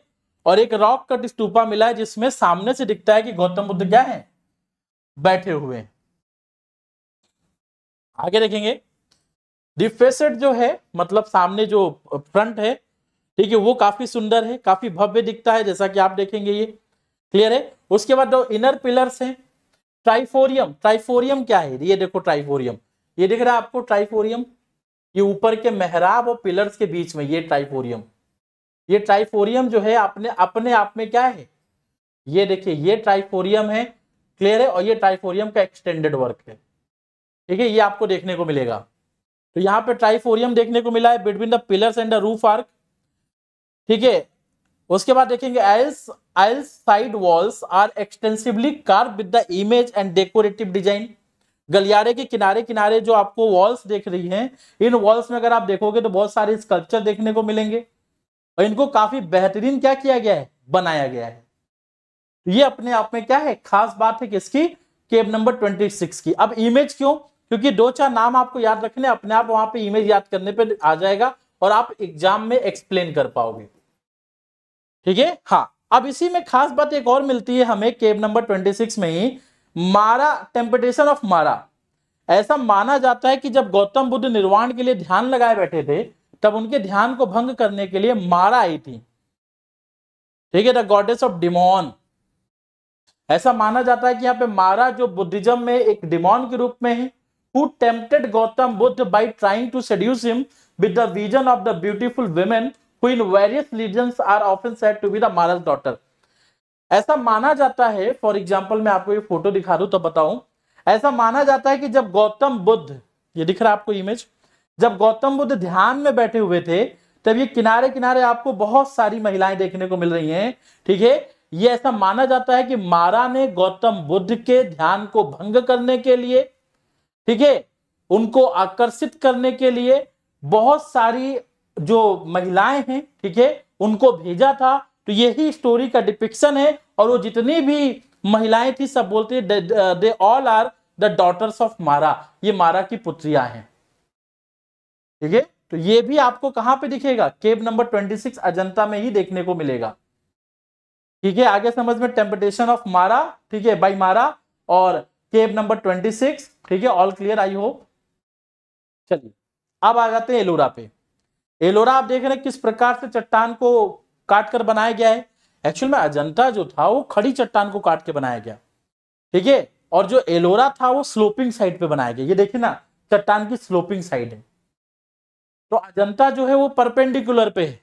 और एक रॉक कट स्टूपा मिला है जिसमें सामने से दिखता है कि गौतम बुद्ध क्या है बैठे हुए आगे देखेंगे डिफेसेट जो है मतलब सामने जो फ्रंट है ठीक है वो काफी सुंदर है काफी भव्य दिखता है जैसा कि आप देखेंगे ये क्लियर है उसके बाद जो इनर पिलर्स हैं ट्राइफोरियम ट्राइफोरियम क्या है ये देखो ट्राइफोरियम ये दिख रहा है आपको ट्राइफोरियम ये ऊपर के मेहराब और पिलर्स के बीच में ये ट्राइफोरियम ये ट्राइफोरियम जो है अपने अपने आप में क्या है ये देखिए ये ट्राइफोरियम है क्लियर है और ये ट्राइफोरियम का एक्सटेंडेड वर्क है ठीक है ये आपको देखने को मिलेगा तो यहाँ पे ट्राइफोरियम देखने को मिला है between the pillars and the roof arch ठीक है उसके बाद देखेंगे aisles aisles side walls are extensively carve with the image and decorative design गलियारे के किनारे किनारे जो आपको वॉल्स देख रही हैं इन वॉल्स में अगर आप देखोगे तो बहुत सारे स्कल्पचर देखने को मिलेंगे और इनको काफी बेहतरीन क्या किया गया है बनाया गया है तो ये अपने आप में क्या है खास बात है किसकी केब नंबर ट्वेंटी सिक्स की अब इमेज क्यों क्योंकि दो चार नाम आपको याद रखने अपने आप वहां पे इमेज याद करने पे आ जाएगा और आप एग्जाम में एक्सप्लेन कर पाओगे ठीक है हाँ अब इसी में खास बात एक और मिलती है हमें केब नंबर ट्वेंटी सिक्स में ही मारा टेम्पटेशन ऑफ मारा ऐसा माना जाता है कि जब गौतम बुद्ध निर्वाण के लिए ध्यान लगाए बैठे थे तब उनके ध्यान को भंग करने के लिए मारा आई थी ठीक है द गॉडेस ऑफ डिमोन ऐसा माना जाता है कि यहाँ पे मारा जो बुद्धिज्म में एक डिमोन के रूप में है who tempted Gautam Buddha by trying to seduce him with the vision of the beautiful women who in various regions are often said to be the Mara daughter ऐसा माना जाता है फॉर एग्जाम्पल मैं आपको ये फोटो दिखा दू तो बताऊं ऐसा माना जाता है कि जब गौतम बुद्ध ये दिख रहा है आपको इमेज जब गौतम बुद्ध ध्यान में बैठे हुए थे तब ये किनारे किनारे आपको बहुत सारी महिलाएं देखने को मिल रही हैं ठीक है ये ऐसा माना जाता है कि मारा ने गौतम बुद्ध के ध्यान को भंग करने के लिए ठीक है उनको आकर्षित करने के लिए बहुत सारी जो महिलाएं हैं ठीक है उनको भेजा था तो यही स्टोरी का डिपिक्शन है और वो जितनी भी महिलाएं थी सब बोलते they all are the daughters of Mara ये मारा की पुत्रियां हैं ठीक है तो ये भी आपको कहां पे दिखेगा cave number twenty six Ajanta में ही देखने को मिलेगा ठीक है आगे समझ में टेम्पटेशन ऑफ मारा ठीक है बाई मारा और केब नंबर ट्वेंटी सिक्स ठीक है ऑल क्लियर आई होप चलिए अब आ जाते हैं एलोरा पे एलोरा आप देख रहे हैं किस प्रकार से चट्टान को काट कर बनाया गया है एक्चुअल में अजंता जो था वो खड़ी चट्टान को काट के बनाया गया ठीक है और जो एलोरा था वो स्लोपिंग साइड पे बनाया गया ये देखिए ना चट्टान की स्लोपिंग साइड है तो अजंता जो है वो परपेंडिकुलर पे है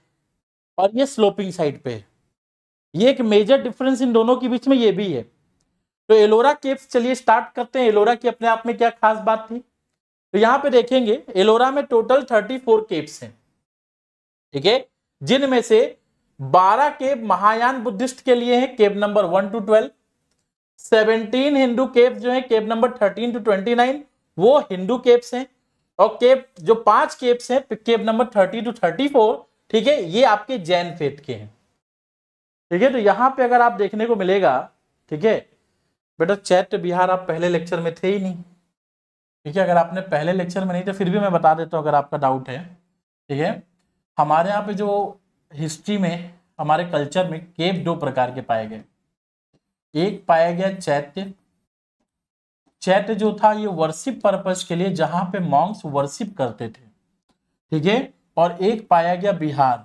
और ये स्लोपिंग साइड पे है ये एक मेजर डिफरेंस इन दोनों के बीच में ये भी है तो एलोरा केव्स चलिए स्टार्ट करते हैं एलोरा की अपने आप में क्या खास बात थी तो यहाँ पे देखेंगे एलोरा में टोटल थर्टी फोर केव्स हैं ठीक है जिनमें से बारह केव महायान बुद्धिस्ट के लिए हैं cave number one to twelve seventeen Hindu caves जो है cave number thirteen to twenty nine वो हिंदू केव्स हैं और केप जो पांच केप्स हैं cave number thirty to thirty four ठीक है ये आपके जैन फेथ के हैं ठीक है तो यहाँ पे अगर आप देखने को मिलेगा ठीक है बेटा चैट बिहार आप पहले लेक्चर में थे ही नहीं ठीक है अगर आपने पहले लेक्चर में नहीं तो फिर भी मैं बता देता हूँ अगर आपका डाउट है ठीक है हमारे यहाँ पे जो हिस्ट्री में हमारे कल्चर में केप दो प्रकार के पाए गए एक पाया गया चैत्य चैट जो था ये वर्शिप पर्पज के लिए जहां पे मॉन्क्स वर्शिप करते थे ठीक है और एक पाया गया vihara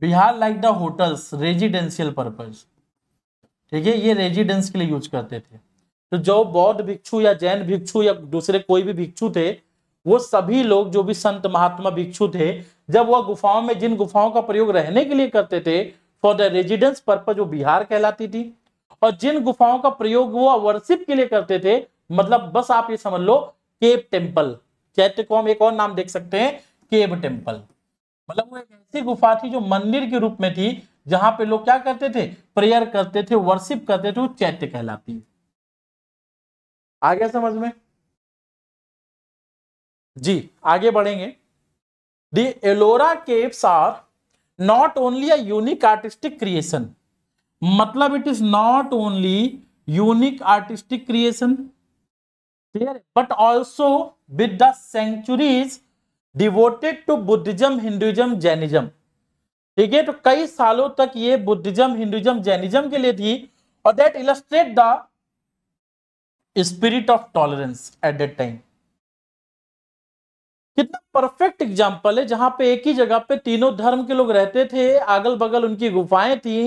vihara like the hotels residential purpose ठीक है ये रेजिडेंस के लिए यूज करते थे तो जो बौद्ध भिक्षु या जैन भिक्षु या दूसरे कोई भी भिक्षु थे वो सभी लोग जो भी संत महात्मा भिक्षु थे जब वह गुफाओं में जिन गुफाओं का प्रयोग रहने के लिए करते थे फॉर द रेजिडेंस पर्पज वो बिहार कहलाती थी और जिन गुफाओं का प्रयोग वो वर्शिप के लिए करते थे मतलब बस आप ये समझ लो केव टेम्पल चैत्य को हम एक और नाम देख सकते हैं केव टेम्पल मतलब वो एक ऐसी गुफा थी जो मंदिर के रूप में थी जहां पे लोग क्या करते थे प्रेयर करते थे वर्शिप करते थे वो चैत्य कहलाती है आ गया समझ में जी आगे बढ़ेंगे the Ellora caves are not only a unique artistic creation मतलब it is not only unique artistic creation clear but also with the centuries devoted to Buddhism Hinduism Jainism ठीक है तो कई सालों तक ये बुद्धिज्म हिंदुइज्म जैनिज्म के लिए थी और that illustrate the spirit of tolerance at that time कितना परफेक्ट एग्जाम्पल है जहां पे एक ही जगह पे तीनों धर्म के लोग रहते थे अगल बगल उनकी गुफाएं थी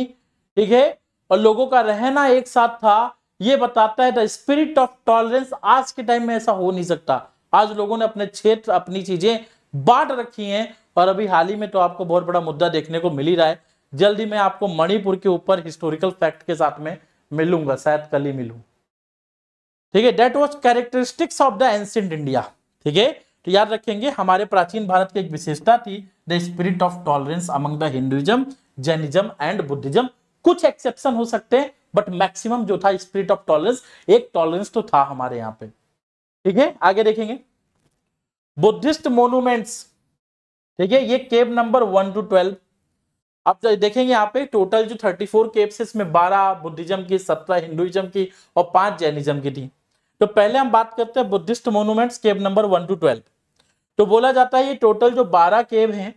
ठीक है और लोगों का रहना एक साथ था ये बताता है द स्पिरिट ऑफ टॉलरेंस आज के टाइम में ऐसा हो नहीं सकता आज लोगों ने अपने क्षेत्र अपनी चीजें बांट रखी हैं और अभी हाल ही में तो आपको बहुत बड़ा मुद्दा देखने को मिल ही रहा है जल्द ही मैं आपको मणिपुर के ऊपर हिस्टोरिकल फैक्ट के साथ में मिलूंगा शायद कल ही मिलूं ठीक है that was characteristics of the ancient India ठीक है तो याद रखेंगे हमारे प्राचीन भारत की एक विशेषता थी the spirit of tolerance among the Hinduism Jainism and Buddhism कुछ एक्सेप्शन हो सकते हैं बट मैक्सिमम जो था स्पिरिट ऑफ टॉलरेंस एक टॉलरेंस तो था हमारे यहाँ पे ठीक है आगे देखेंगे बुद्धिस्ट मोनूमेंट्स ठीक है ये cave number one to twelve आप देखेंगे यहाँ पे टोटल जो थर्टी फोर केब्स है इसमें बारह बुद्धिज्म की सत्रह हिंदुइज्म की और पांच जैनिज्म की थी तो पहले हम बात करते हैं Buddhist monuments cave number one to twelve तो बोला जाता है ये टोटल जो बारह केव हैं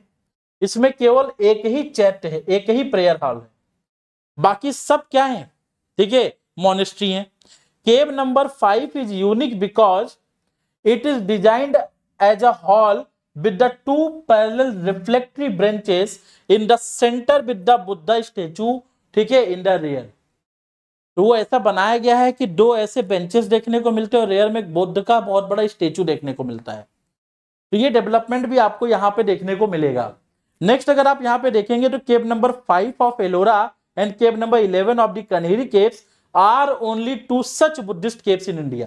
इसमें केवल एक ही चैप्ट है एक ही प्रेयर हॉल है बाकी सब क्या है ठीक है मोनिस्ट्री है cave number five is unique because it is designed as a hall with the two parallel reflectory branches in the center with the Buddha statue ठीक है इन द रियर तो वो ऐसा बनाया गया है कि दो ऐसे बेंचेस देखने को मिलते हैं और रेयर में बुद्ध का बहुत बड़ा स्टेचू देखने को मिलता है तो ये डेवलपमेंट भी आपको यहाँ पे देखने को मिलेगा नेक्स्ट अगर आप यहाँ पे देखेंगे तो cave number five of Ellora and cave number 11 of the Kanheri caves are only two such Buddhist caves in India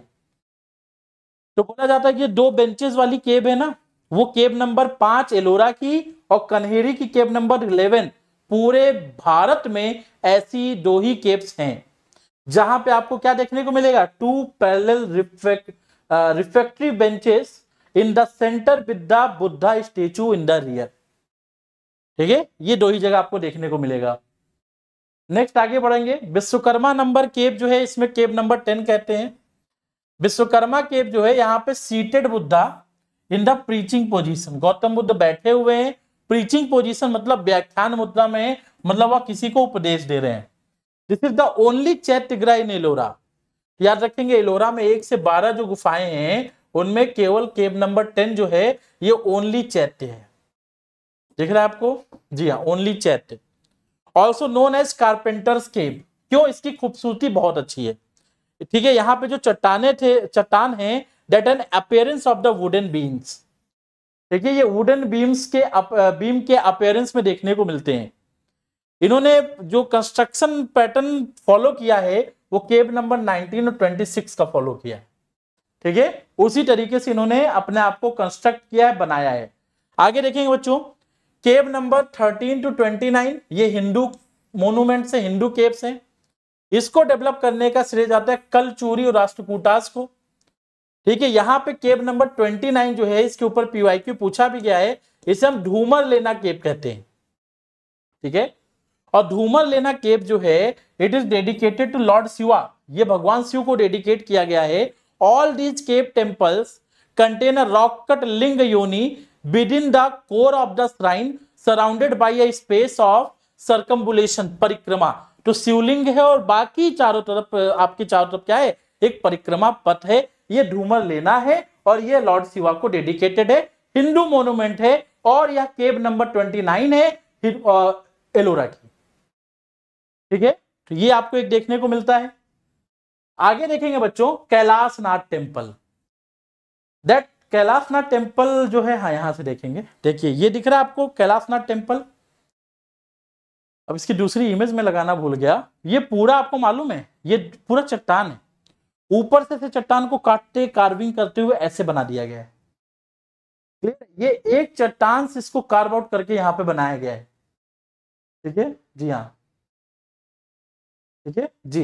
तो बोला जाता है कि दो बेंचेस वाली केव है ना वो केव नंबर पांच एलोरा की और कन्हेरी की केव नंबर इलेवन पूरे भारत में ऐसी दो ही केव्स हैं जहां पे आपको क्या देखने को मिलेगा two parallel reflect refectory benches in the center with the Buddha statue in the rear ठीक है ये दो ही जगह आपको देखने को मिलेगा नेक्स्ट आगे बढ़ेंगे विश्वकर्मा नंबर केब जो है इसमें केप नंबर टेन कहते हैं विश्वकर्मा केप जो है यहाँ पे seated Buddha in the preaching position Gautam Buddha बैठे हुए हैं प्रीचिंग पोजिशन मतलब व्याख्यान मुद्रा में मतलब वह किसी को उपदेश दे रहे हैं this is the only chaityagriha in Ellora याद रखेंगे एलोरा में एक से बारह जो गुफाएं हैं उनमें केवल केब नंबर टेन जो है ये ओनली चैत्य है देख रहा है आपको जी हाँ only chaitya also known as carpenters cave क्यों इसकी खूबसूरती बहुत अच्छी है ठीक है यहाँ पे जो चट्टाने थे चट्टान है that an appearance of the wooden beams ठीक है ये वुडन बीम्स के अप, बीम के अपेयरेंस में देखने को मिलते हैं इन्होंने जो कंस्ट्रक्शन पैटर्न फॉलो किया है वो केव नंबर 19 और 26 का फॉलो किया ठीक है उसी तरीके से इन्होंने अपने आप को कंस्ट्रक्ट किया है बनाया है आगे देखेंगे बच्चों cave number thirteen to twenty nine ये हिंदू मोनूमेंट से हिंदू केव्स हैं इसको डेवलप करने का श्रेय जाता है कल चूरी और राष्ट्रकूटास को ठीक है यहाँ पे केव नंबर ट्वेंटी नाइन जो है इसके ऊपर पीवाईक्यू पूछा भी गया है इसे हम धूमर लेना केव कहते हैं ठीक है और धूमर लेना केव जो है it is dedicated to lord Shiva ये भगवान शिव को डेडिकेट किया गया है all these cave temples contain a rock cut linga yoni within the core of the shrine surrounded by a space of circumambulation परिक्रमा तो शिवलिंग है और बाकी चारों तरफ आपके चारों तरफ क्या है एक परिक्रमा पथ है ये ढूमर लेना है और ये लॉर्ड शिवा को डेडिकेटेड है हिंदू मोनूमेंट है और यह केब नंबर ट्वेंटी नाइन है एलोरा की ठीक है तो ये आपको एक देखने को मिलता है आगे देखेंगे बच्चों Kailashnath temple that Kailashnath temple जो है हाँ यहां से देखेंगे देखिए ये दिख रहा है आपको कैलाशनाथ टेम्पल अब इसकी दूसरी इमेज में लगाना भूल गया ये पूरा आपको मालूम है ये पूरा चट्टान है ऊपर से, से चट्टान को काटते कार्विंग करते हुए ऐसे बना दिया गया है ये एक चट्टान से इसको कार्व आउट करके यहाँ पे बनाया गया है ठीक है जी हाँ ठीक है जी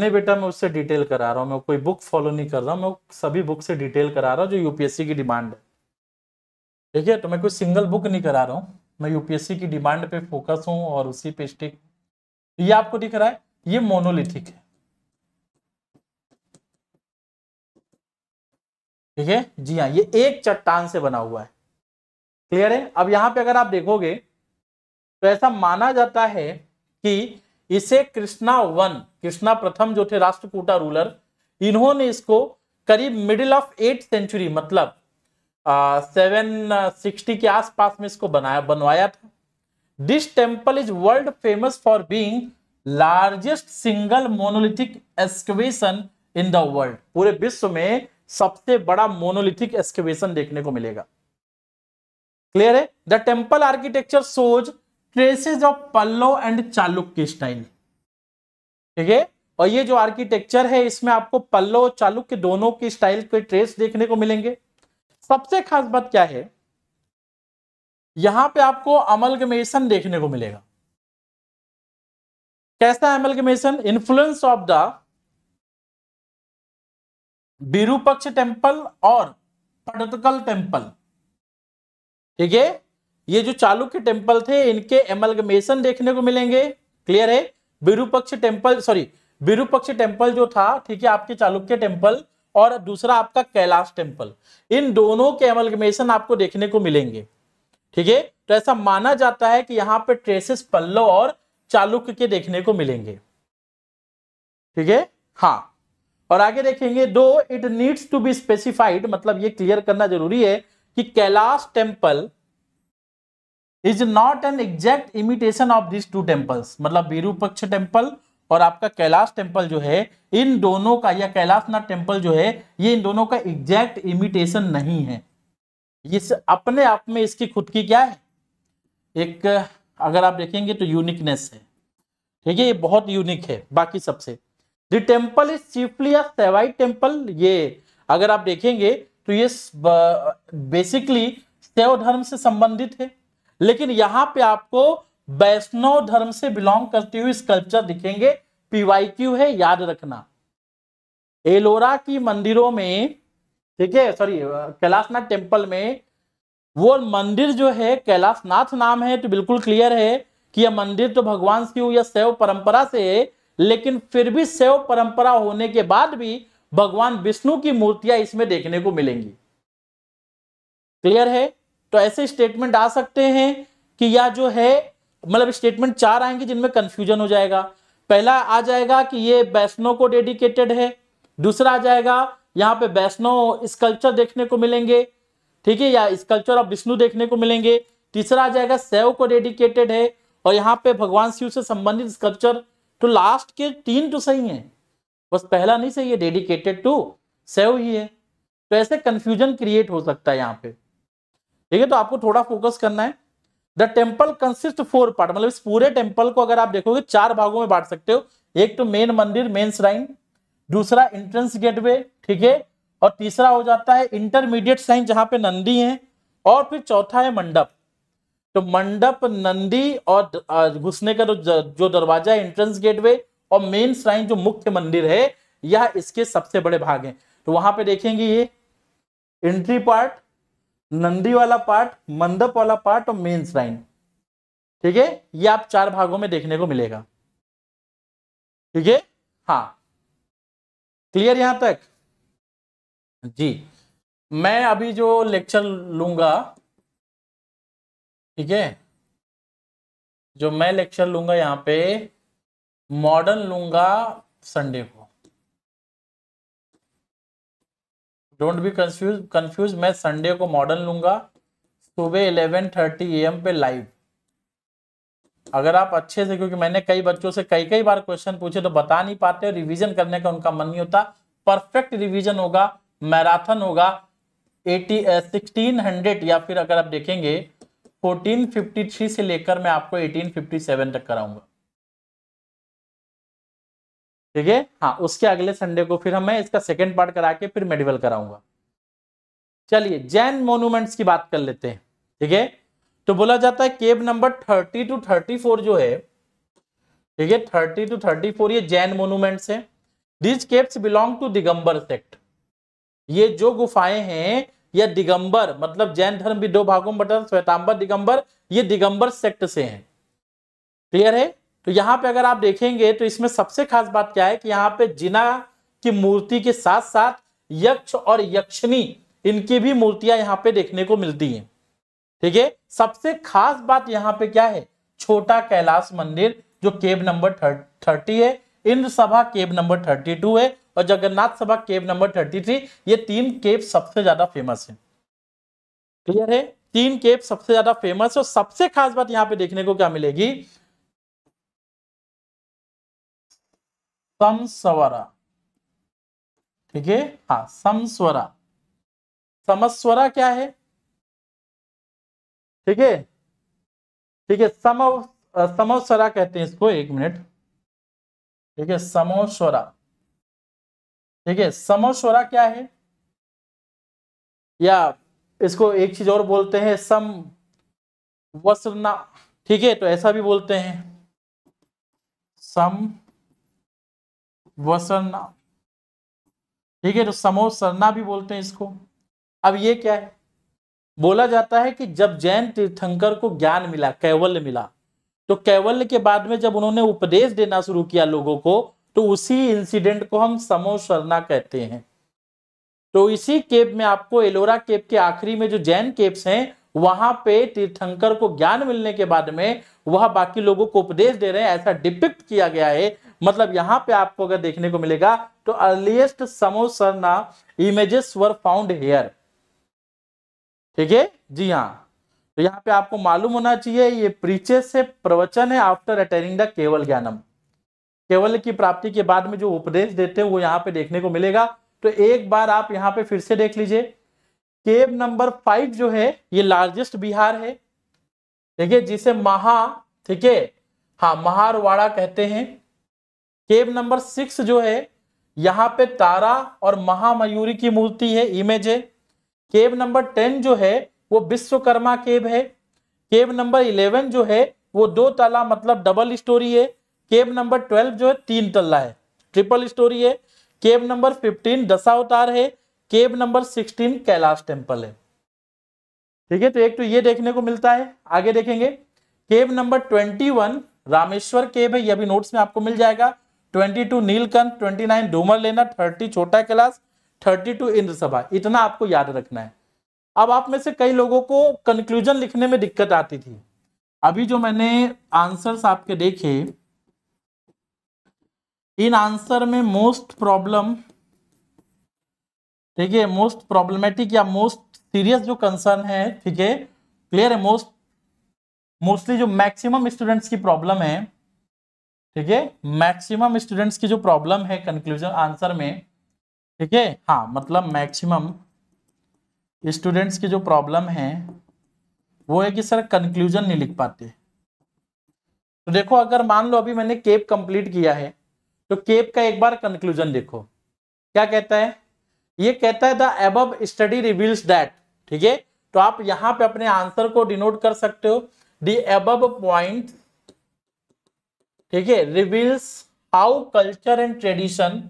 नहीं बेटा मैं उससे डिटेल करा रहा हूँ मैं कोई बुक फॉलो नहीं कर रहा हूँ मैं सभी बुक से डिटेल करा रहा हूँ जो यूपीएससी की डिमांड है ठीक है तो मैं कोई सिंगल बुक नहीं करा रहा हूँ मैं यूपीएससी की डिमांड पे फोकस हूँ और उसी पे स्टिक ये आपको दिख रहा है ये मोनोलिथिक है ठीक है जी हाँ ये एक चट्टान से बना हुआ है क्लियर है अब यहाँ पे अगर आप देखोगे तो ऐसा माना जाता है कि इसे कृष्णा वन कृष्णा प्रथम जो थे राष्ट्रकूटा रूलर इन्होंने इसको करीब मिडिल ऑफ एट सेंचुरी मतलब सेवन सिक्सटी के आसपास में इसको बनाया बनवाया था this temple is world famous for being largest single monolithic excavation in the world पूरे विश्व में सबसे बड़ा मोनोलिथिक एक्सकवेशन देखने को मिलेगा क्लियर है the temple architecture shows traces of Pallava and Chalukya style ठीक है और ये जो आर्किटेक्चर है इसमें आपको पल्लो और चालुक के दोनों के स्टाइल के ट्रेस देखने को मिलेंगे सबसे खास बात क्या है यहां पे आपको अमलगमेशन देखने को मिलेगा कैसा amalgamation influence of the Virupaksha temple और पटकल टेम्पल ठीक है ये जो चालुक्य टेम्पल थे इनके एमलगमेशन देखने को मिलेंगे क्लियर है Virupaksha temple sorry Virupaksha temple जो था ठीक है आपके चालुक्य टेम्पल और दूसरा आपका कैलाश टेम्पल इन दोनों के एमलगमेशन आपको देखने को मिलेंगे ठीक है तो ऐसा माना जाता है कि यहाँ पे ट्रेसेस पल्लव और चालुक्य के देखने को मिलेंगे ठीक है हाँ और आगे देखेंगे though it needs to be specified मतलब ये क्लियर करना जरूरी है कि Kailash temple is not an exact imitation of this two temples मतलब विरूपक्ष टेम्पल और आपका कैलाश टेम्पल जो है इन दोनों का या कैलाशनाथ टेम्पल जो है ये इन दोनों का एग्जैक्ट इमिटेशन नहीं है ये अपने आप में इसकी खुद की क्या है एक अगर आप देखेंगे तो यूनिकनेस है ठीक है ये बहुत यूनिक है बाकी सबसे the temple is chiefly Shaivite temple ये अगर आप देखेंगे तो ये बेसिकली सेव धर्म से संबंधित है लेकिन यहां पे आपको वैष्णव धर्म से बिलोंग करते हुए स्कल्पचर दिखेंगे पीवाईक्यू है याद रखना एलोरा की मंदिरों में ठीक है सॉरी कैलाशनाथ टेम्पल में वो मंदिर जो है कैलाशनाथ नाम है तो बिल्कुल क्लियर है कि यह मंदिर तो भगवान शिव या शैव परंपरा से है लेकिन फिर भी शैव परंपरा होने के बाद भी भगवान विष्णु की मूर्तियां इसमें देखने को मिलेंगी क्लियर है तो ऐसे स्टेटमेंट आ सकते हैं कि या जो है मतलब स्टेटमेंट चार आएंगे जिनमें कंफ्यूजन हो जाएगा पहला आ जाएगा कि ये वैष्णव को डेडिकेटेड है दूसरा आ जाएगा यहाँ पे वैष्णव स्कल्पचर देखने को मिलेंगे ठीक है या स्कल्पचर ऑफ विष्णु देखने को मिलेंगे तीसरा आ जाएगा शैव को डेडिकेटेड है और यहाँ पे भगवान शिव से संबंधित स्कल्पचर तो लास्ट के तीन तो सही है बस पहला नहीं सही है डेडिकेटेड टू शैव ही है तो ऐसे कन्फ्यूजन क्रिएट हो सकता है यहाँ पे ठीक है तो आपको थोड़ा फोकस करना है the temple consist four part मतलब इस पूरे टेम्पल को अगर आप देखोगे चार भागों में बांट सकते हो एक तो मेन मंदिर मेन श्राइन दूसरा एंट्रेंस गेटवे ठीक है और तीसरा हो जाता है इंटरमीडिएट श्राइन जहां पे नंदी है और फिर चौथा है मंडप तो मंडप नंदी और घुसने का जो जो दरवाजा है एंट्रेंस गेटवे और मेन श्राइन जो मुख्य मंदिर है यह इसके सबसे बड़े भाग हैं तो वहां पे देखेंगे ये एंट्री पार्ट नंदी वाला पार्ट मंदप वाला पार्ट और मेन श्राइन ठीक है ये आप चार भागों में देखने को मिलेगा ठीक है हाँ क्लियर यहां तक जी मैं अभी जो लेक्चर लूंगा ठीक है जो मैं लेक्चर लूंगा यहां पे मॉडर्न लूंगा संडे को डोंट बी कंफ्यूज कंफ्यूज मैं संडे को मॉडल लूंगा सुबह इलेवन थर्टी एम पे लाइव अगर आप अच्छे से क्योंकि मैंने कई बच्चों से कई कई बार क्वेश्चन पूछे तो बता नहीं पाते रिवीजन करने का उनका मन नहीं होता परफेक्ट रिवीजन होगा मैराथन होगा एटी सिक्सटीन हंड्रेड या फिर अगर आप देखेंगे फोर्टीन फिफ्टी थ्री से लेकर मैं आपको एटीन फिफ्टी सेवन तक कराऊंगा ठीक है हाँ उसके अगले संडे को फिर हमें इसका सेकेंड पार्ट करा के फिर मेडिवल कराऊंगा चलिए जैन मोन्यूमेंट्स की बात कर लेते हैं ठीक है तो बोला जाता है cave number thirty to thirty four जो है ठीक है थर्टी टू थर्टी फोर ये जैन मोन्यूमेंट्स है these caves belong to Digambar sect ये जो गुफाएं हैं या दिगंबर मतलब जैन धर्म भी दो भागों में बटा श्वेतांबर दिगंबर ये दिगंबर सेक्ट से हैं क्लियर है तो यहाँ पे अगर आप देखेंगे तो इसमें सबसे खास बात क्या है कि यहाँ पे जिना की मूर्ति के साथ साथ यक्ष और यक्षिणी इनकी भी मूर्तियां यहाँ पे देखने को मिलती हैं ठीक है सबसे खास बात यहाँ पे क्या है छोटा कैलाश मंदिर जो केब नंबर थर्टी है इंद्र सभा केब नंबर थर्टी टू है और जगन्नाथ सभा केब नंबर थर्टी थ्री ये तीन केब सबसे ज्यादा फेमस है क्लियर है तीन केब सबसे ज्यादा फेमस है और सबसे खास बात यहाँ पे देखने को क्या मिलेगी समस्वरा ठीक है हाँ समस्वरा समस्वरा क्या है ठीक है ठीक है समो समोस्वरा कहते हैं इसको एक मिनट ठीक है समोस्वरा ठीक है समोस्वरा क्या है या इसको एक चीज और बोलते हैं सम वसना ठीक है तो ऐसा भी बोलते हैं सम वसरना ठीक है तो समो सरना भी बोलते हैं इसको अब ये क्या है बोला जाता है कि जब जैन तीर्थंकर को ज्ञान मिला कैवल्य मिला तो कैवल्य के बाद में जब उन्होंने उपदेश देना शुरू किया लोगों को तो उसी इंसिडेंट को हम समो सरना कहते हैं तो इसी केप में आपको एलोरा केप के आखिरी में जो जैन केप्स हैं वहां पे तीर्थंकर को ज्ञान मिलने के बाद में वह बाकी लोगों को उपदेश दे रहे हैं ऐसा डिपिक्ट किया गया है मतलब यहां पे आपको अगर देखने को मिलेगा तो earliest samavasarana images were found here ठीक है जी हाँ तो यहाँ पे आपको मालूम होना चाहिए ये प्रीचे से प्रवचन है आफ्टर अटेनिंग द केवल ज्ञानम केवल की प्राप्ति के बाद में जो उपदेश देते हैं वो यहाँ पे देखने को मिलेगा तो एक बार आप यहाँ पे फिर से देख लीजिए केव नंबर फाइव जो है ये लार्जेस्ट बिहार है ठीक है जिसे महा ठीक है हाँ महारवाड़ा कहते हैं केव नंबर सिक्स जो है यहाँ पे तारा और महामयूरी की मूर्ति है इमेज है केव नंबर टेन जो है वो विश्वकर्मा केव है केव नंबर इलेवन जो है वो दो तला मतलब डबल स्टोरी है केव नंबर ट्वेल्व जो है तीन तल्ला है ट्रिपल स्टोरी है केव नंबर फिफ्टीन दशावतार है cave number sixteen Kailash temple है ठीक है तो एक तो ये देखने को मिलता है आगे देखेंगे cave number twenty one Rameshwar cave है यह भी नोट्स में आपको मिल जाएगा twenty two Neelkanth twenty nine Dhumar Lena thirty Chhota Kailash thirty two Indra सभा इतना आपको याद रखना है अब आप में से कई लोगों को कंक्लूजन लिखने में दिक्कत आती थी अभी जो मैंने आंसर्स आपके देखे इन आंसर में मोस्ट प्रॉब्लम ठीक है मोस्ट प्रॉब्लमेटिक या मोस्ट सीरियस जो कंसर्न है ठीक है क्लियर है मोस्ट मोस्टली जो मैक्सिमम स्टूडेंट्स की प्रॉब्लम है ठीक है मैक्सिमम स्टूडेंट्स की जो प्रॉब्लम है कंक्लूजन आंसर में ठीक है हाँ मतलब मैक्सिमम स्टूडेंट्स की जो प्रॉब्लम है वो है कि सर कंक्लूजन नहीं लिख पाते तो देखो अगर मान लो अभी मैंने केप कंप्लीट किया है तो केप का एक बार कंक्लूजन देखो क्या कहता है ये कहता है the above study reveals that ठीक है तो आप यहां पे अपने आंसर को डिनोट कर सकते हो दब पॉइंट ठीक है reveals how culture and tradition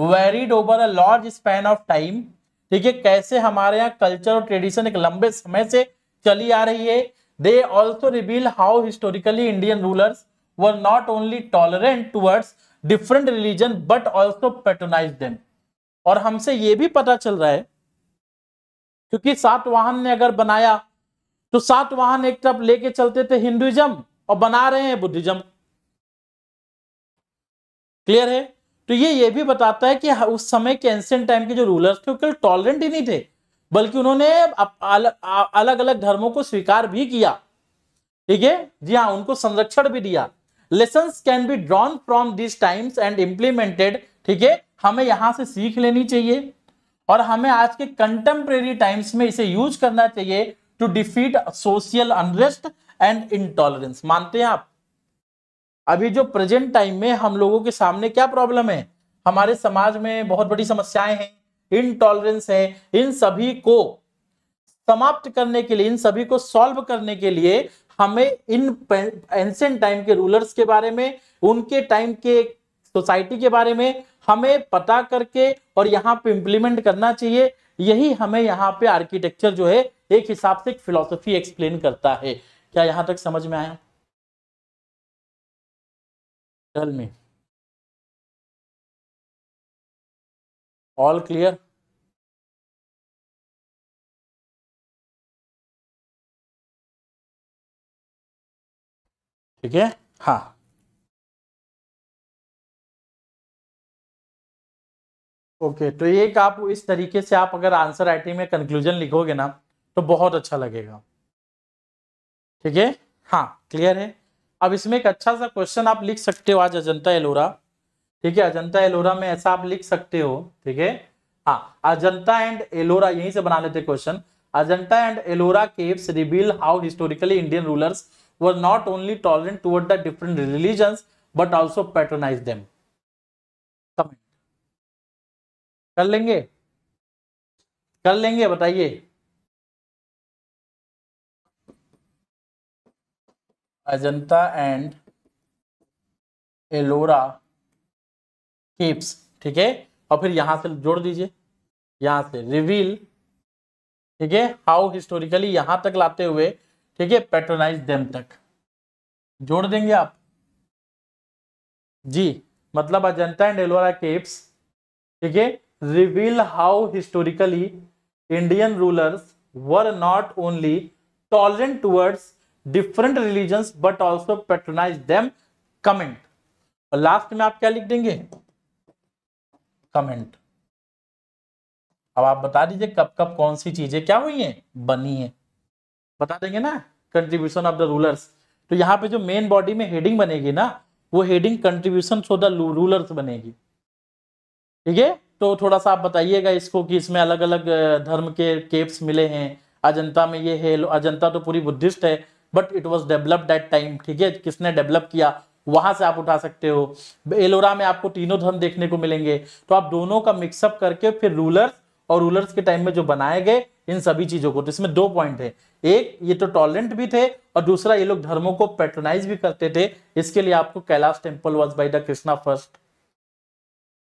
varied over a large span of time ठीक है कैसे हमारे यहाँ कल्चर और ट्रेडिशन एक लंबे समय से चली आ रही है they also reveal how historically Indian rulers were not only tolerant towards different religion but also patronize them और हमसे ये भी पता चल रहा है क्योंकि सातवाहन ने अगर बनाया तो सातवाहन एक तरफ लेके चलते थे हिंदुइज्म और बना रहे हैं बुद्धिज्म क्लियर है तो ये ये भी बताता है कि उस समय के एंशियंट टाइम के जो रूलर्स थे केवल टॉलरेंट ही नहीं थे बल्कि उन्होंने अलग अलग धर्मों को स्वीकार भी किया ठीक है जी हाँ उनको संरक्षण भी दिया lesson can be drawn from this times and implemented ठीक है हमें यहां से सीख लेनी चाहिए और हमें आज के कंटेम्प्रेरी टाइम्स में इसे यूज करना चाहिए to defeat social unrest and intolerance मानते हैं आप अभी जो प्रेजेंट टाइम में हम लोगों के सामने क्या प्रॉब्लम है हमारे समाज में बहुत बड़ी समस्याएं हैं इनटॉलरेंस है इन सभी को समाप्त करने के लिए इन सभी को सॉल्व करने के लिए हमें इन एंसेंट टाइम के रूलर्स के बारे में उनके टाइम के सोसाइटी के बारे में हमें पता करके और यहाँ पे इम्प्लीमेंट करना चाहिए यही हमें यहाँ पे आर्किटेक्चर जो है एक हिसाब से एक फिलोसफी एक्सप्लेन करता है क्या यहाँ तक समझ में आया टेल मी ऑल क्लियर ठीक है हाँ ओके okay, तो एक आप इस तरीके से आप अगर आंसर राइटिंग में कंक्लूजन लिखोगे ना तो बहुत अच्छा लगेगा ठीक है हाँ क्लियर है अब इसमें एक अच्छा सा क्वेश्चन आप लिख सकते हो आज अजंता एलोरा ठीक है अजंता एलोरा में ऐसा आप लिख सकते हो ठीक है हाँ अजंता एंड एलोरा यहीं से बना लेते question Ajanta and Ellora caves reveal how historically Indian rulers were not only tolerant toward the different religion but also patronize them comment कर लेंगे कर लेंगे बताइए अजंता एंड एलोरा केप्स ठीक है और फिर यहां से जोड़ दीजिए यहां से रिवील ठीक है हाउ हिस्टोरिकली यहां तक लाते हुए ठीक है पेट्रोनाइज डेम तक जोड़ देंगे आप जी मतलब अजंता एंड एलोरा केप्स ठीक है reveal how historically Indian rulers were not only tolerant towards different religion but also patronize them comment और लास्ट में आप क्या लिख देंगे कमेंट अब आप बता दीजिए कब कब कौन सी चीजें क्या हुई हैं बनी है बता देंगे ना कंट्रीब्यूशन ऑफ द रूलर्स तो यहाँ पे जो मेन बॉडी में हेडिंग बनेगी ना वो heading contribution for the rulers बनेगी ठीक है तो थोड़ा सा आप बताइएगा इसको कि इसमें अलग अलग धर्म के केप्स मिले हैं अजंता में ये है अजंता तो पूरी बुद्धिस्ट है but it was developed at time ठीक है किसने डेवलप किया वहां से आप उठा सकते हो एलोरा में आपको तीनों धर्म देखने को मिलेंगे तो आप दोनों का मिक्सअप करके फिर रूलर्स और रूलर्स के टाइम में जो बनाए गए इन सभी चीजों को तो इसमें दो पॉइंट है एक ये तो टॉलरेंट भी थे और दूसरा ये लोग धर्मों को पेट्रोनाइज भी करते थे इसके लिए आपको Kailash temple was by the Krishna first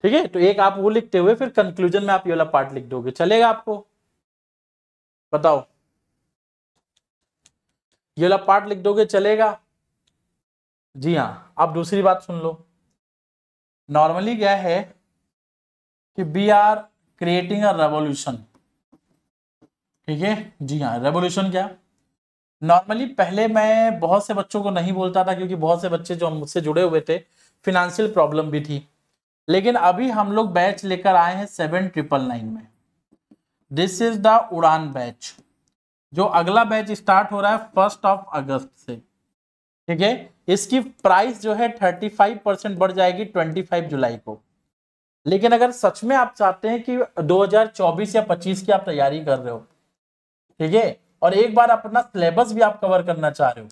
ठीक है तो एक आप वो लिखते हुए फिर कंक्लूजन में आप ये वाला पार्ट लिख दोगे चलेगा आपको बताओ ये वाला पार्ट लिख दोगे चलेगा जी हाँ आप दूसरी बात सुन लो नॉर्मली क्या है कि we are creating a revolution ठीक है जी हाँ रेवोल्यूशन क्या नॉर्मली पहले मैं बहुत से बच्चों को नहीं बोलता था क्योंकि बहुत से बच्चे जो मुझसे जुड़े हुए थे फिनेंशियल प्रॉब्लम भी थी लेकिन अभी हम लोग बैच लेकर आए हैं सेवन ट्रिपल नाइन में this is the Udaan batch जो अगला बैच स्टार्ट हो रहा है फर्स्ट ऑफ अगस्त से ठीक है इसकी प्राइस जो है थर्टी फाइव परसेंट बढ़ जाएगी ट्वेंटी फाइव जुलाई को लेकिन अगर सच में आप चाहते हैं कि 2024 या 25 की आप तैयारी कर रहे हो ठीक है और एक बार अपना सिलेबस भी आप कवर करना चाह रहे हो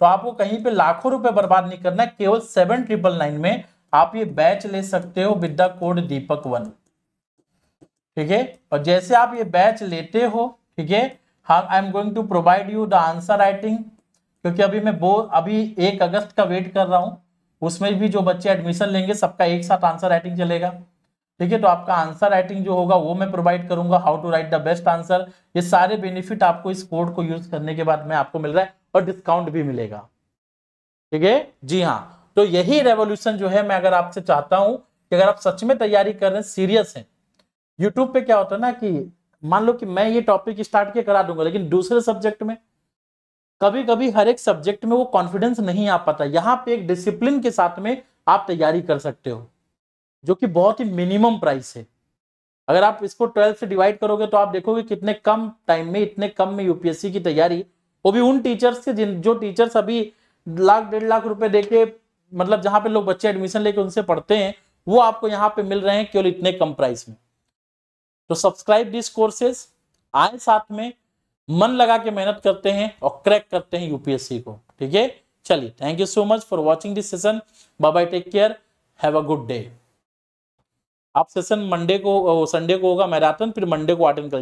तो आपको कहीं पे लाखों रुपए बर्बाद नहीं करना केवल सेवन ट्रिपल नाइन में आप ये बैच ले सकते हो with the code Deepak one ठीक है और जैसे आप ये बैच लेते हो ठीक है I am going to provide you the answer writing क्योंकि अभी मैं बो अभी एक अगस्त का वेट कर रहा हूँ उसमें भी जो बच्चे एडमिशन लेंगे सबका एक साथ आंसर राइटिंग चलेगा ठीक है तो आपका आंसर राइटिंग जो होगा वो मैं प्रोवाइड करूंगा how to write the best answer ये सारे बेनिफिट आपको इस कोड को यूज करने के बाद में आपको मिल रहा है और डिस्काउंट भी मिलेगा ठीक है जी हाँ तो यही रेवोल्यूशन जो है मैं अगर आपसे चाहता हूं कि अगर आप सच में तैयारी कर रहे हैं सीरियस हैं यूट्यूब पे क्या होता है ना कि मान लो कि मैं ये टॉपिक स्टार्ट के करा दूंगा लेकिन दूसरे सब्जेक्ट में कभी कभी हर एक सब्जेक्ट में वो कॉन्फिडेंस नहीं आ पाता यहाँ पे एक डिसिप्लिन के साथ में आप तैयारी कर सकते हो जो कि बहुत ही मिनिमम प्राइस है अगर आप इसको ट्वेल्थ से डिवाइड करोगे तो आप देखोगे कितने कम टाइम में इतने कम में यूपीएससी की तैयारी वो भी उन टीचर्स के जिन जो टीचर्स अभी लाख डेढ़ लाख रुपए दे के मतलब जहाँ पे लोग बच्चे एडमिशन लेके उनसे पढ़ते हैं वो आपको यहाँ पे मिल रहे हैं केवल इतने कम प्राइस में तो सब्सक्राइब दिस कोर्सेज आए साथ में मन लगा के मेहनत करते हैं और क्रैक करते हैं यूपीएससी को ठीक है चलिए thank you so much for watching this session bye bye take care have a good day आप सेशन मंडे को संडे को होगा मैराथन फिर मंडे को अटेंड कर